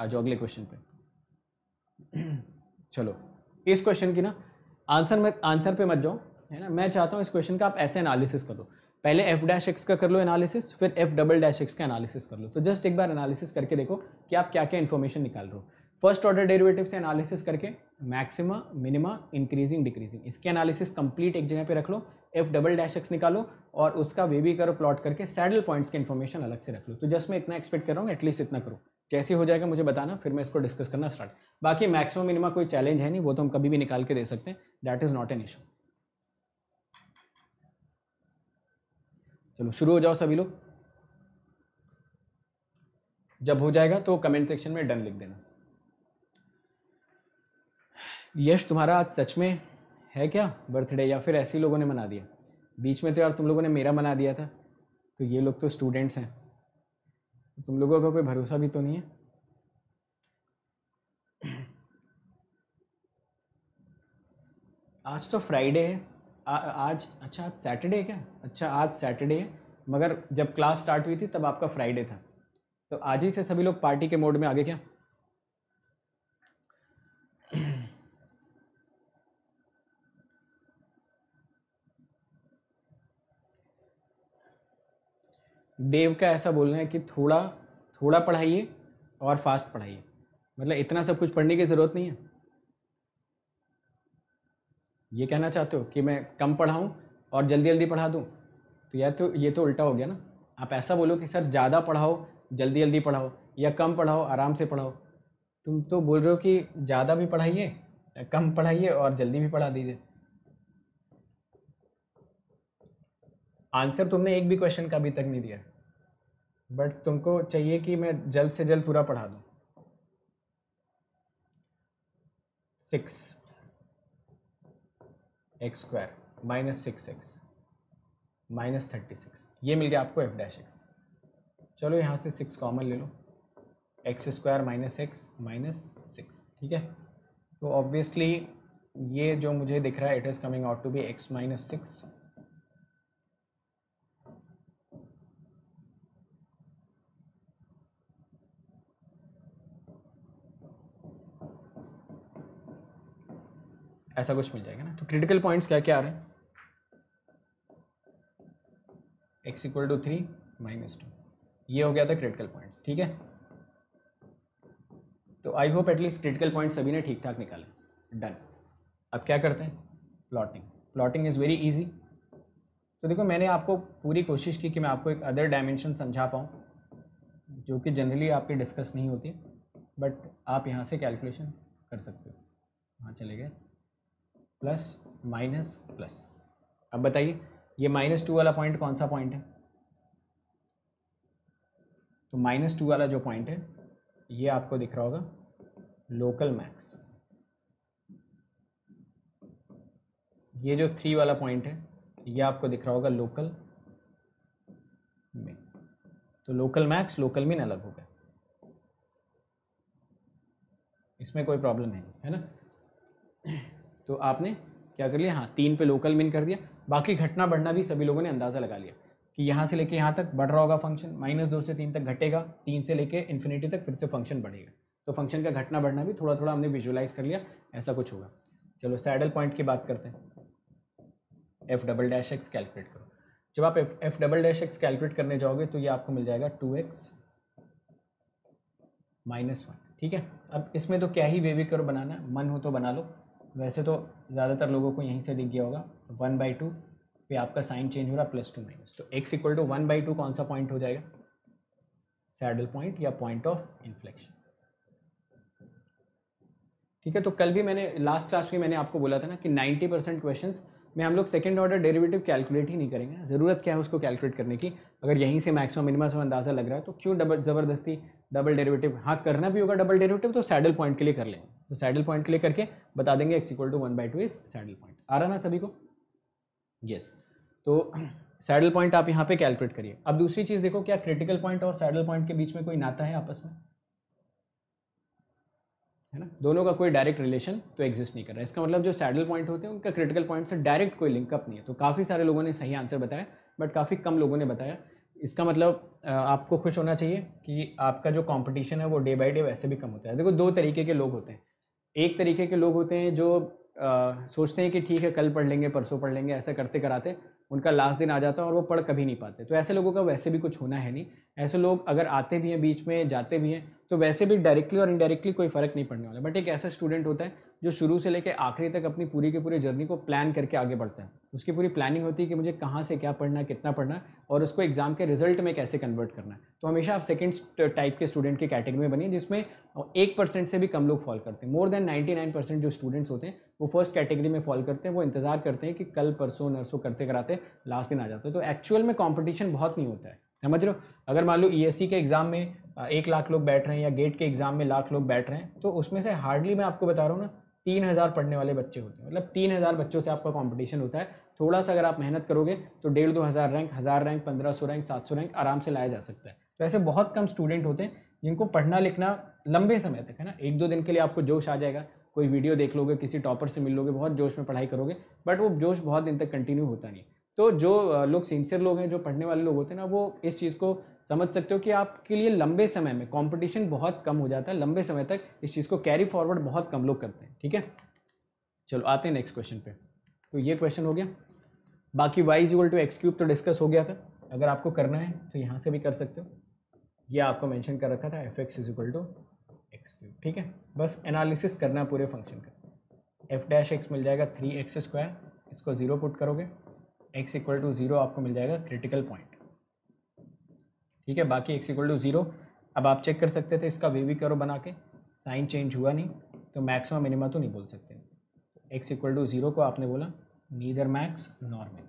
आज अगले क्वेश्चन पे चलो इस क्वेश्चन की ना आंसर में आंसर पे मत जाओ है ना मैं चाहता हूँ इस क्वेश्चन का आप ऐसे एनालिसिस करो पहले एफ डैश एक्स का कर लो एनालिसिस फिर एफ डबल डैश एक्स का एनालिसिस कर लो तो जस्ट एक बार एनालिसिस करके देखो कि आप क्या क्या इन्फॉर्मेशन निकाल रहे हो फर्स्ट ऑर्डर डेरिवेटिव से एनालिसिस करके मैक्सिमा मिनिमा इंक्रीजिंग डिक्रीजिंग इसके एनालिसिस कंप्लीट एक जगह पे रख लो एफ डबल डैश एक्स निकालो और उसका भी करो प्लॉट करके सैडल पॉइंट्स की इन्फॉर्मेशन अलग से रख लो तो जस्ट मैं इतना एक्सपेक्ट कर रहा हूँ एटलीस्ट इतना करो जैसे हो जाएगा मुझे बताना फिर मैं इसको डिस्कस करना स्टार्ट बाकी मैक्सिमम मिनिमा कोई चैलेंज है नहीं वो तो हम कभी भी निकाल के दे सकते हैं that is not an issue चलो शुरू हो जाओ सभी लोग जब हो जाएगा तो कमेंट सेक्शन में डन लिख देना यश तुम्हारा आज सच में है क्या बर्थडे या फिर ऐसे ही लोगों ने मना दिया बीच में तो यार तुम लोगों ने मेरा मना दिया था तो ये लोग तो स्टूडेंट्स हैं तुम लोगों का कोई भरोसा भी तो नहीं है आज तो फ्राइडे है आ, आज अच्छा आज सैटरडे है क्या अच्छा आज सैटरडे है मगर जब क्लास स्टार्ट हुई थी तब आपका फ्राइडे था तो आज ही से सभी लोग पार्टी के मोड में आ गए क्या देव का ऐसा बोलना है कि थोड़ा थोड़ा पढ़ाइए और फास्ट पढ़ाइए मतलब इतना सब कुछ पढ़ने की ज़रूरत नहीं है ये कहना चाहते हो कि मैं कम पढ़ाऊँ और जल्दी जल्दी पढ़ा दूँ तो या तो ये तो उल्टा हो गया ना आप ऐसा बोलो कि सर ज़्यादा पढ़ाओ जल्दी जल्दी पढ़ाओ या कम पढ़ाओ आराम से पढ़ाओ तुम तो बोल रहे हो कि ज़्यादा भी पढ़ाइए कम पढ़ाइए और जल्दी भी पढ़ा दीजिए आंसर तुमने एक भी क्वेश्चन का अभी तक नहीं दिया बट तुमको चाहिए कि मैं जल्द से जल्द पूरा पढ़ा दूँ six x square minus six x minus thirty six ये मिल गया आपको एफ डैश एक्स चलो यहाँ से सिक्स कॉमन ले लो x square minus x minus six ठीक है तो ऑब्वियसली ये जो मुझे दिख रहा है it is coming out to be x minus six ऐसा कुछ मिल जाएगा ना तो क्रिटिकल पॉइंट्स क्या क्या आ रहे हैं x equal to three minus two ये हो गया था क्रिटिकल पॉइंट्स ठीक है तो I hope at least critical point सभी ने ठीक ठाक निकाले डन अब क्या करते हैं plotting plotting is very easy तो देखो मैंने आपको पूरी कोशिश की कि मैं आपको एक अदर डायमेंशन समझा पाऊँ जो कि जनरली आपकी डिस्कस नहीं होती बट आप यहाँ से कैलकुलेशन कर सकते हो वहाँ चले गए प्लस माइनस प्लस अब बताइए ये माइनस टू वाला पॉइंट कौन सा पॉइंट है तो माइनस टू वाला जो पॉइंट है ये आपको दिख रहा होगा लोकल मैक्स ये जो थ्री वाला पॉइंट है ये आपको दिख रहा होगा लोकल मिन तो लोकल मैक्स लोकल मिन अलग हो गया इसमें कोई प्रॉब्लम नहीं है ना तो आपने क्या कर लिया हाँ तीन पे लोकल मिन कर दिया बाकी घटना बढ़ना भी सभी लोगों ने अंदाज़ा लगा लिया कि यहाँ से लेके यहाँ तक बढ़ रहा होगा फंक्शन माइनस दो से तीन तक घटेगा तीन से लेके इन्फिनिटी तक फिर से फंक्शन बढ़ेगा तो फंक्शन का घटना बढ़ना भी थोड़ा थोड़ा हमने विजुलाइज कर लिया ऐसा कुछ होगा चलो सैडल पॉइंट की बात करते हैं f double dash x calculate करो जब आप f f double dash x calculate करने जाओगे तो ये आपको मिल जाएगा टू एक्स माइनस वन ठीक है अब इसमें तो क्या ही वेवी करो बनाना मन हो तो बना लो वैसे तो ज़्यादातर लोगों को यहीं से दिख गया होगा वन बाई टू पे आपका साइन चेंज हो रहा है प्लस टू माइनस तो x equal to one by two कौन सा पॉइंट हो जाएगा सैडल पॉइंट या पॉइंट ऑफ इन्फ्लेक्शन ठीक है तो कल भी मैंने लास्ट क्लास में मैंने आपको बोला था ना कि नाइन्टी परसेंट क्वेश्चन में हम लोग सेकेंड ऑर्डर डेरिवेटिव कैलकुलेट ही नहीं करेंगे ज़रूरत क्या है उसको कैलकुलेट करने की अगर यहीं से मैक्सिमम मिनिमम सब अंदाज़ा लग रहा है तो क्यों डबल ज़बरदस्ती डबल डेरिवेटिव हाँ करना भी होगा डबल डेरिवेटिव तो सैडल पॉइंट के लिए कर लेंगे तो सैडल पॉइंट क्लिक करके बता देंगे x equal to one by two is saddle point आ रहा ना सभी को यस yes. तो सैडल पॉइंट आप यहाँ पे कैलकुलेट करिए अब दूसरी चीज़ देखो क्या क्रिटिकल पॉइंट और सैडल पॉइंट के बीच में कोई नाता है आपस में है ना दोनों का कोई डायरेक्ट रिलेशन तो एग्जिस्ट नहीं कर रहा है इसका मतलब जो सैडल पॉइंट होते हैं उनका क्रिटिकल पॉइंट से डायरेक्ट कोई लिंकअप नहीं है तो काफ़ी सारे लोगों ने सही आंसर बताया बट काफ़ी कम लोगों ने बताया इसका मतलब आपको खुश होना चाहिए कि आपका जो कंपटीशन है वो डे बाय डे वैसे भी कम होता है देखो दो तरीके के लोग होते हैं एक तरीके के लोग होते हैं जो आ, सोचते हैं कि ठीक है कल पढ़ लेंगे परसों पढ़ लेंगे ऐसा करते कराते उनका लास्ट दिन आ जाता है और वो पढ़ कभी नहीं पाते तो ऐसे लोगों का वैसे भी कुछ होना है नहीं ऐसे लोग अगर आते भी हैं बीच में जाते भी हैं तो वैसे भी डायरेक्टली और इनडायरेक्टली कोई फ़र्क नहीं पड़ने वाला बट एक ऐसा स्टूडेंट होता है जो शुरू से लेकर आखिरी तक अपनी पूरी की पूरी जर्नी को प्लान करके आगे बढ़ता है उसकी पूरी प्लानिंग होती है कि मुझे कहाँ से क्या पढ़ना है कितना पढ़ना है और उसको एग्ज़ाम के रिजल्ट में कैसे कन्वर्ट करना है तो हमेशा आप सेकेंड टाइप के स्टूडेंट की कैटेगरी में बनिए जिसमें एक परसेंट से भी कम लोग फॉल करते हैं more than ninety nine percent जो स्टूडेंट्स होते हैं वो फर्स्ट कैटेगरी में फॉल करते हैं वो इंतजार करते हैं कि कल परसों नरसों करते कराते लास्ट दिन आ जाते हैं तो एक्चुअल में कॉम्पिटिशन बहुत नहीं होता है समझ रहे हो अगर मान लो ई e के एग्ज़ाम में एक लाख लोग बैठ रहे हैं या गेट के एग्ज़ाम में लाख लोग बैठ रहे हैं तो उसमें से हार्डली मैं आपको बता रहा हूँ ना तीन हज़ार पढ़ने वाले बच्चे होते हैं मतलब तीन हज़ार बच्चों से आपका कंपटीशन होता है थोड़ा सा अगर आप मेहनत करोगे तो डेढ़ दो हज़ार रैंक हज़ार रैंक पंद्रह सौ रैंक सात सौ रैंक आराम से लाया जा सकता है तो ऐसे बहुत कम स्टूडेंट होते हैं जिनको पढ़ना लिखना लंबे समय तक है ना एक दो दिन के लिए आपको जोश आ जाएगा कोई वीडियो देख लोगे किसी टॉपर से मिल लोगे बहुत जोश में पढ़ाई करोगे बट वो जोश बहुत दिन तक कंटिन्यू होता नहीं तो जो लोग सिंसियर लोग हैं जो पढ़ने वाले लोग होते हैं ना वो इस चीज़ को समझ सकते हो कि आपके लिए लंबे समय में कंपटीशन बहुत कम हो जाता है लंबे समय तक इस चीज़ को कैरी फॉरवर्ड बहुत कम लोग करते हैं ठीक है चलो आते हैं नेक्स्ट क्वेश्चन पे तो ये क्वेश्चन हो गया बाकी y is equal to x cube तो डिस्कस हो गया था अगर आपको करना है तो यहाँ से भी कर सकते हो ये आपको मेंशन कर रखा था f x equal to x cube ठीक है बस एनालिसिस करना है पूरे फंक्शन का एफ डैश एक्स मिल जाएगा थ्री एक्स स्क्वायर इसको ज़ीरो पुट करोगे एक्स इक्वल टू ज़ीरो आपको मिल जाएगा क्रिटिकल पॉइंट ठीक है बाकी एक्स इक्वल टू ज़ीरो अब आप चेक कर सकते थे इसका वेवी करो बना के साइन चेंज हुआ नहीं तो मैक्समा मिनिमा तो नहीं बोल सकते एक्स इक्वल टू ज़ीरो को आपने बोला नीदर मैक्स नॉर मिन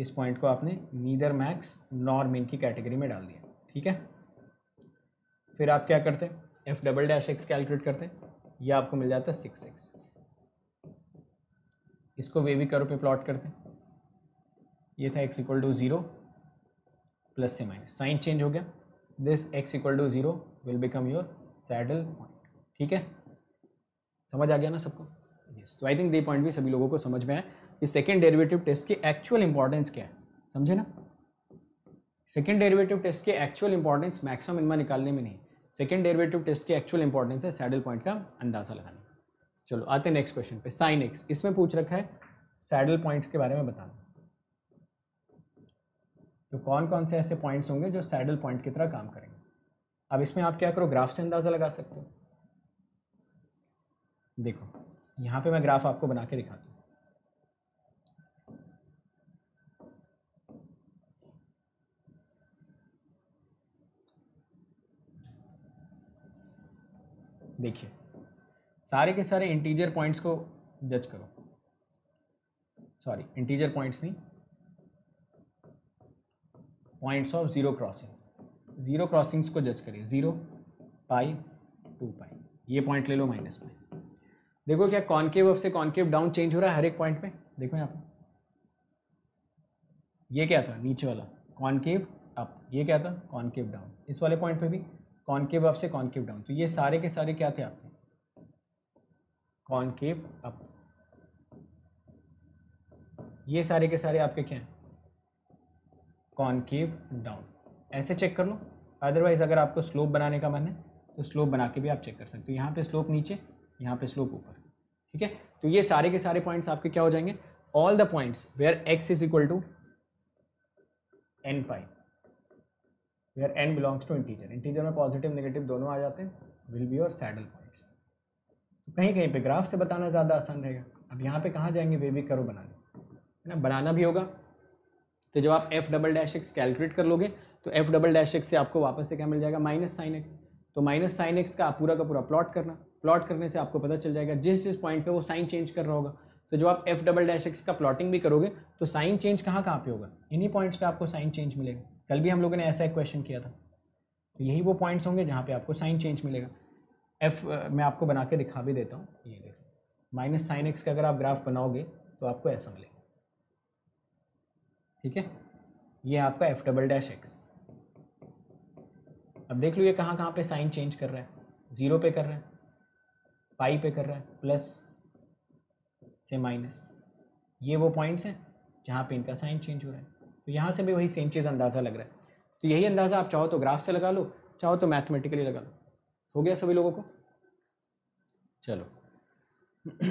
इस पॉइंट को आपने नीदर मैक्स नॉर मिन की कैटेगरी में डाल दिया ठीक है फिर आप क्या करते हैं f double dash x calculate करते हैं यह आपको मिल जाता है सिक्स एक्स इसको वेवी करो पे प्लॉट करते हैं ये था x equal to zero plus से माइनस साइन चेंज हो गया this x equal to zero will become your saddle point ठीक है समझ आ गया ना सबको यस तो आई थिंक दे पॉइंट भी सभी लोगों को समझ में आए कि सेकेंड डेरिवेटिव टेस्ट की एक्चुअल इंपॉर्टेंस क्या है समझे ना सेकेंड डेरिवेटिव टेस्ट के एक्चुअल इंपॉर्टेंस मैक्सिमम इनमें निकालने में नहीं सेकेंड डेरिवेटिव टेस्ट की एक्चुअल इंपॉर्टेंस है सैडल पॉइंट का अंदाजा लगाना चलो आते हैं नेक्स्ट क्वेश्चन पे साइन एक्स इसमें पूछ रखा है सैडल पॉइंट्स के बारे में बताना तो कौन कौन से ऐसे पॉइंट्स होंगे जो सैडल पॉइंट की तरह काम करेंगे अब इसमें आप क्या करो ग्राफ से अंदाज़ा लगा सकते हो देखो यहाँ पे मैं ग्राफ आपको बना के दिखाता हूँ देखिए सारे के सारे इंटीजर पॉइंट्स को जज करो सॉरी इंटीजर पॉइंट्स नहीं points of zero crossing zero crossings को जज करिए ज़ीरो पाई टू पाई ये पॉइंट ले लो माइनस में देखो क्या कॉनकेव अब से कॉनकेव डाउन चेंज हो रहा है हर एक पॉइंट में देखो यहाँ पर ये क्या था नीचे वाला कॉनकेव अप ये क्या था कॉनकेव डाउन इस वाले पॉइंट पे भी कॉनकेव अप से कॉनकेव डाउन तो ये सारे के सारे क्या थे आपके कॉनकेव अप ये सारे के सारे आपके क्या हैं कॉनकेव डाउन ऐसे चेक कर लो अदरवाइज़ अगर आपको स्लोप बनाने का मन है तो स्लोप बना के भी आप चेक कर सकते हो यहाँ पे स्लोप नीचे यहाँ पे स्लोप ऊपर ठीक है तो ये सारे के सारे पॉइंट्स आपके क्या हो जाएंगे all the points where x is equal to n pi where n belongs to integer integer में पॉजिटिव नेगेटिव दोनों आ जाते हैं will be your saddle points कहीं कहीं पर ग्राफ से बताना ज़्यादा आसान रहेगा अब यहाँ पर कहाँ जाएंगे वे भी करो बनाने है ना बनाना भी होगा तो जब आप f double dash x calculate कर लोगे तो एफ डबल डैश एक्स से आपको वापस से क्या मिल जाएगा माइनस साइन एक्स तो माइनस साइन एक्स का आप पूरा का पूरा प्लॉट करना प्लॉट करने से आपको पता चल जाएगा जिस जिस पॉइंट पे वो साइन चेंज कर रहा होगा तो जब आप एफ डबल डैश एक्स का प्लॉटिंग भी करोगे तो साइन चेंज कहाँ कहाँ पे होगा इन्हीं पॉइंट्स पे आपको साइन चेंज मिलेगा कल भी हम लोगों ने ऐसा एक क्वेश्चन किया था तो यही वो पॉइंट्स होंगे जहाँ पे आपको साइन चेंज मिलेगा एफ मैं आपको बना के दिखा भी देता हूँ ये देखो माइनस साइन एक्स का अगर आप ग्राफ बनाओगे तो आपको ऐसा मिलेगा ठीक है ये आपका एफ डबल डैश एक्स अब देख लो ये कहाँ कहाँ पे साइन चेंज कर रहा है ज़ीरो पे कर रहा है पाई पे कर रहा है प्लस से माइनस ये वो पॉइंट्स हैं जहाँ पे इनका साइन चेंज हो रहा है तो यहाँ से भी वही सेम चीज़ अंदाज़ा लग रहा है तो यही अंदाज़ा आप चाहो तो ग्राफ से लगा लो चाहो तो मैथमेटिकली लगा लो हो गया सभी लोगों को चलो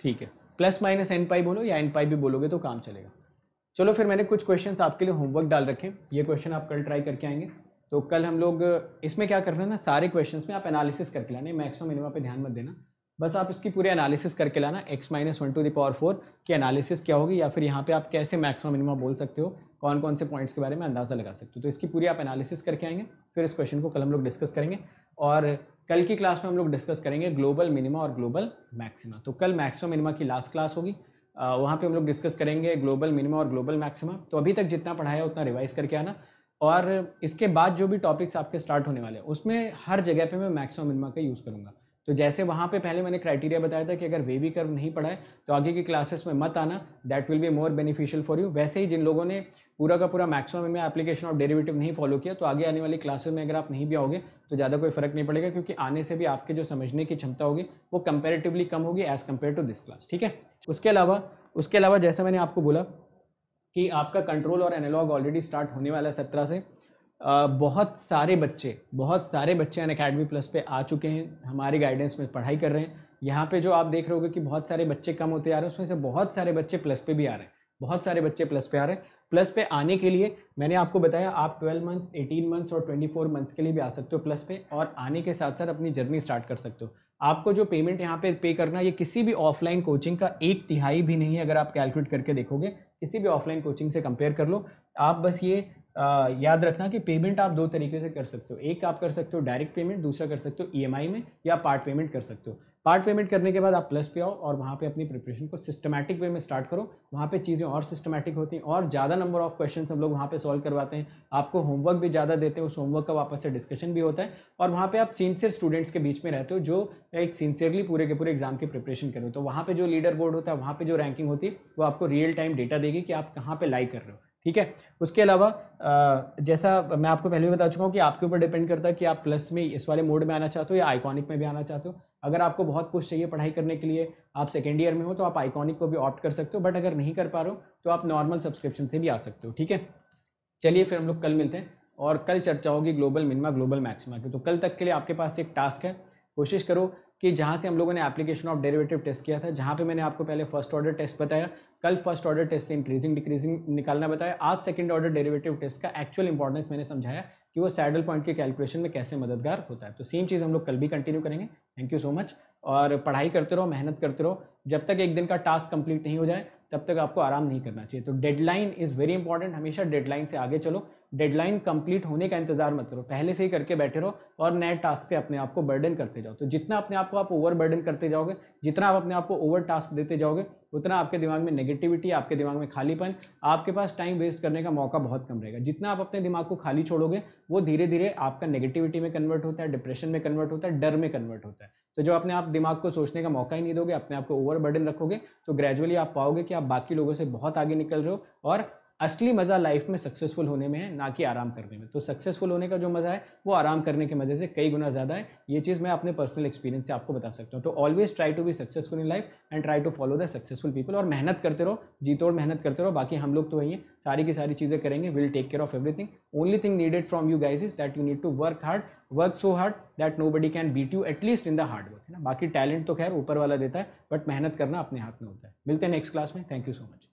ठीक है प्लस माइनस एन पाई बोलो या एन पाई भी बोलोगे तो काम चलेगा चलो फिर मैंने कुछ क्वेश्चंस आपके लिए होमवर्क डाल रखे ये क्वेश्चन आप कल ट्राई करके आएंगे तो कल हम लोग इसमें क्या करना है ना सारे क्वेश्चंस में आप एनालिसिस करके लाने मैक्सिमम मिनिमम पे ध्यान मत देना बस आप इसकी पूरी एनालिसिस करके लाना x minus one to the power four की एनालिसिस क्या होगी या फिर यहाँ पे आप कैसे मैक्सिमम मिनिमम बोल सकते हो कौन कौन से पॉइंट्स के बारे में अंदाज़ा लगा सकते हो तो इसकी पूरी आप एनालिसिस करके आएंगे फिर इस क्वेश्चन को कल हम लोग डिस्कस करेंगे और कल की क्लास में हम लोग डिस्कस करेंगे ग्लोबल मिनिमा और ग्लोबल मैक्सिमा तो कल मैक्सिमम मिनिमा की लास्ट क्लास होगी वहाँ पे हम लोग डिस्कस करेंगे ग्लोबल मिनिमम और ग्लोबल मैक्सिमम तो अभी तक जितना पढ़ाया उतना रिवाइज करके आना और इसके बाद जो भी टॉपिक्स आपके स्टार्ट होने वाले हैं उसमें हर जगह पे मैं मैक्सिमम मिनिमा का यूज़ करूँगा तो जैसे वहाँ पे पहले मैंने क्राइटेरिया बताया था कि अगर वेवी कर्व नहीं पढ़ा है तो आगे की क्लासेस में मत आना that will be more beneficial for you वैसे ही जिन लोगों ने पूरा का पूरा मैक्सिमम में एप्लीकेशन ऑफ डेरिवेटिव नहीं फॉलो किया तो आगे आने वाली क्लासेस में अगर आप नहीं भी आओगे तो ज़्यादा कोई फर्क नहीं पड़ेगा क्योंकि आने से भी आपके जो समझने की क्षमता होगी वो कंपेरेटिवली कम होगी as compare to this class ठीक है उसके अलावा उसके अलावा जैसा मैंने आपको बोला कि आपका कंट्रोल और एनालॉग ऑलरेडी स्टार्ट होने वाला है सत्रह से बहुत सारे बच्चे बहुत सारे बच्चे अन अकेडमी प्लस पे आ चुके हैं हमारे गाइडेंस में पढ़ाई कर रहे हैं यहाँ पे जो आप देख रहे हो कि बहुत सारे बच्चे कम होते आ रहे हैं उसमें से बहुत सारे बच्चे प्लस पे भी आ रहे हैं बहुत सारे बच्चे प्लस पे आ रहे हैं प्लस पे आने के लिए मैंने आपको बताया आप 12 मंथ 18 मंथ्स और 24 मंथ्स के लिए भी आ सकते हो प्लस पे और आने के साथ साथ अपनी जर्नी स्टार्ट कर सकते हो आपको जो पेमेंट यहाँ पे पे करना ये किसी भी ऑफलाइन कोचिंग का एक तिहाई भी नहीं है अगर आप कैलकुलेट करके देखोगे किसी भी ऑफलाइन कोचिंग से कंपेयर कर लो आप बस ये याद रखना कि पेमेंट आप दो तरीके से कर सकते हो एक आप कर सकते हो डायरेक्ट पेमेंट दूसरा कर सकते हो ईएमआई e में या पार्ट पेमेंट कर सकते हो पार्ट पेमेंट करने के बाद आप प्लस पे आओ और वहाँ पे अपनी प्रिपरेशन को सिस्टमैटिक वे में स्टार्ट करो वहाँ पे चीज़ें और सिस्टमैटिक होती हैं और ज़्यादा नंबर ऑफ क्वेश्चन हम लोग वहाँ पर सॉल्व करवाते हैं आपको होमवर्क भी ज़्यादा देते हैं उस होमवर्क का वापस से डिस्कशन भी होता है और वहाँ पर आप सीनसियर स्टूडेंट्स के बीच में रहते हो जो एक सीनसियरली पूरे के पूरे एग्जाम की प्रिपरेशन करो तो वहाँ पर जो लीडर बोर्ड होता है वहाँ पर जो रैंकिंग होती है वो आपको रियल टाइम डेटा देगी कि आप कहाँ पर लाइक कर रहे हो ठीक है उसके अलावा जैसा मैं आपको पहले भी बता चुका हूँ कि आपके ऊपर डिपेंड करता है कि आप प्लस में इस वाले मोड में आना चाहते हो या आइकॉनिक में भी आना चाहते हो अगर आपको बहुत कुछ चाहिए पढ़ाई करने के लिए आप सेकेंड ईयर में हो तो आप आइकॉनिक को भी ऑप्ट कर सकते हो बट अगर नहीं कर पा रहे हो तो आप नॉर्मल सब्सक्रिप्शन से भी आ सकते हो ठीक है चलिए फिर हम लोग कल मिलते हैं और कल चर्चा होगी ग्लोबल मिनिमा ग्लोबल मैक्सिमा की तो कल तक के लिए आपके पास एक टास्क है कोशिश करो कि जहाँ से हम लोगों ने एप्लीकेशन ऑफ डेरिवेटिव टेस्ट किया था जहाँ पे मैंने आपको पहले फर्स्ट ऑर्डर टेस्ट बताया कल फर्स्ट ऑर्डर टेस्ट से इंक्रीजिंग डिक्रीजिंग निकालना बताया आज सेकंड ऑर्डर डेरिवेटिव टेस्ट का एक्चुअल इंपॉर्टेंस मैंने समझाया कि वो सैडल पॉइंट के कैलकुलेशन में कैसे मददगार होता है तो सेम चीज़ हम लोग कल भी कंटिन्यू करेंगे थैंक यू सो मच और पढ़ाई करते रहो मेहनत करते रहो जब तक एक दिन का टास्क कंप्लीट नहीं हो जाए तब तक आपको आराम नहीं करना चाहिए तो डेडलाइन इज़ वेरी इंपॉर्टेंट हमेशा डेडलाइन से आगे चलो डेडलाइन कंप्लीट होने का इंतजार मत करो पहले से ही करके बैठे रहो और नए टास्क पे अपने आप को बर्डन करते जाओ तो जितना अपने आप को आप ओवर बर्डन करते जाओगे जितना आप अपने आप को ओवर टास्क देते जाओगे उतना आपके दिमाग में नेगेटिविटी आपके दिमाग में खालीपन आपके पास टाइम वेस्ट करने का मौका बहुत कम रहेगा जितना आप अपने दिमाग को खाली छोड़ोगे वो धीरे धीरे आपका नेगेटिविटी में कन्वर्ट होता है डिप्रेशन में कन्वर्ट होता है डर में कन्वर्ट होता है तो जब अपने आप दिमाग को सोचने का मौका ही नहीं दोगे अपने आप को ओवर बर्डन रखोगे तो ग्रेजुअली आप पाओगे कि आप बाकी लोगों से बहुत आगे निकल रहे हो और असली मज़ा लाइफ में सक्सेसफुल होने में है ना कि आराम करने में तो सक्सेसफुल होने का जो मज़ा है वो आराम करने के मज़े से कई गुना ज़्यादा है ये चीज़ मैं अपने पर्सनल एक्सपीरियंस से आपको बता सकता हूँ तो always try to be successful in life and try to follow the successful people और मेहनत करते रहो जी तोड़ मेहनत करते रहो बाकी हम लोग तो वही हैं सारी की सारी चीज़ें करेंगे will take care of everything only thing needed from you guys is that you need to work hard work so hard that nobody can beat you at least in the hard work है ना बाकी talent तो खैर ऊपर वाला देता है but मेहनत करना अपने हाथ में होता है मिलते हैं नेक्स्ट क्लास में थैंक यू सो मच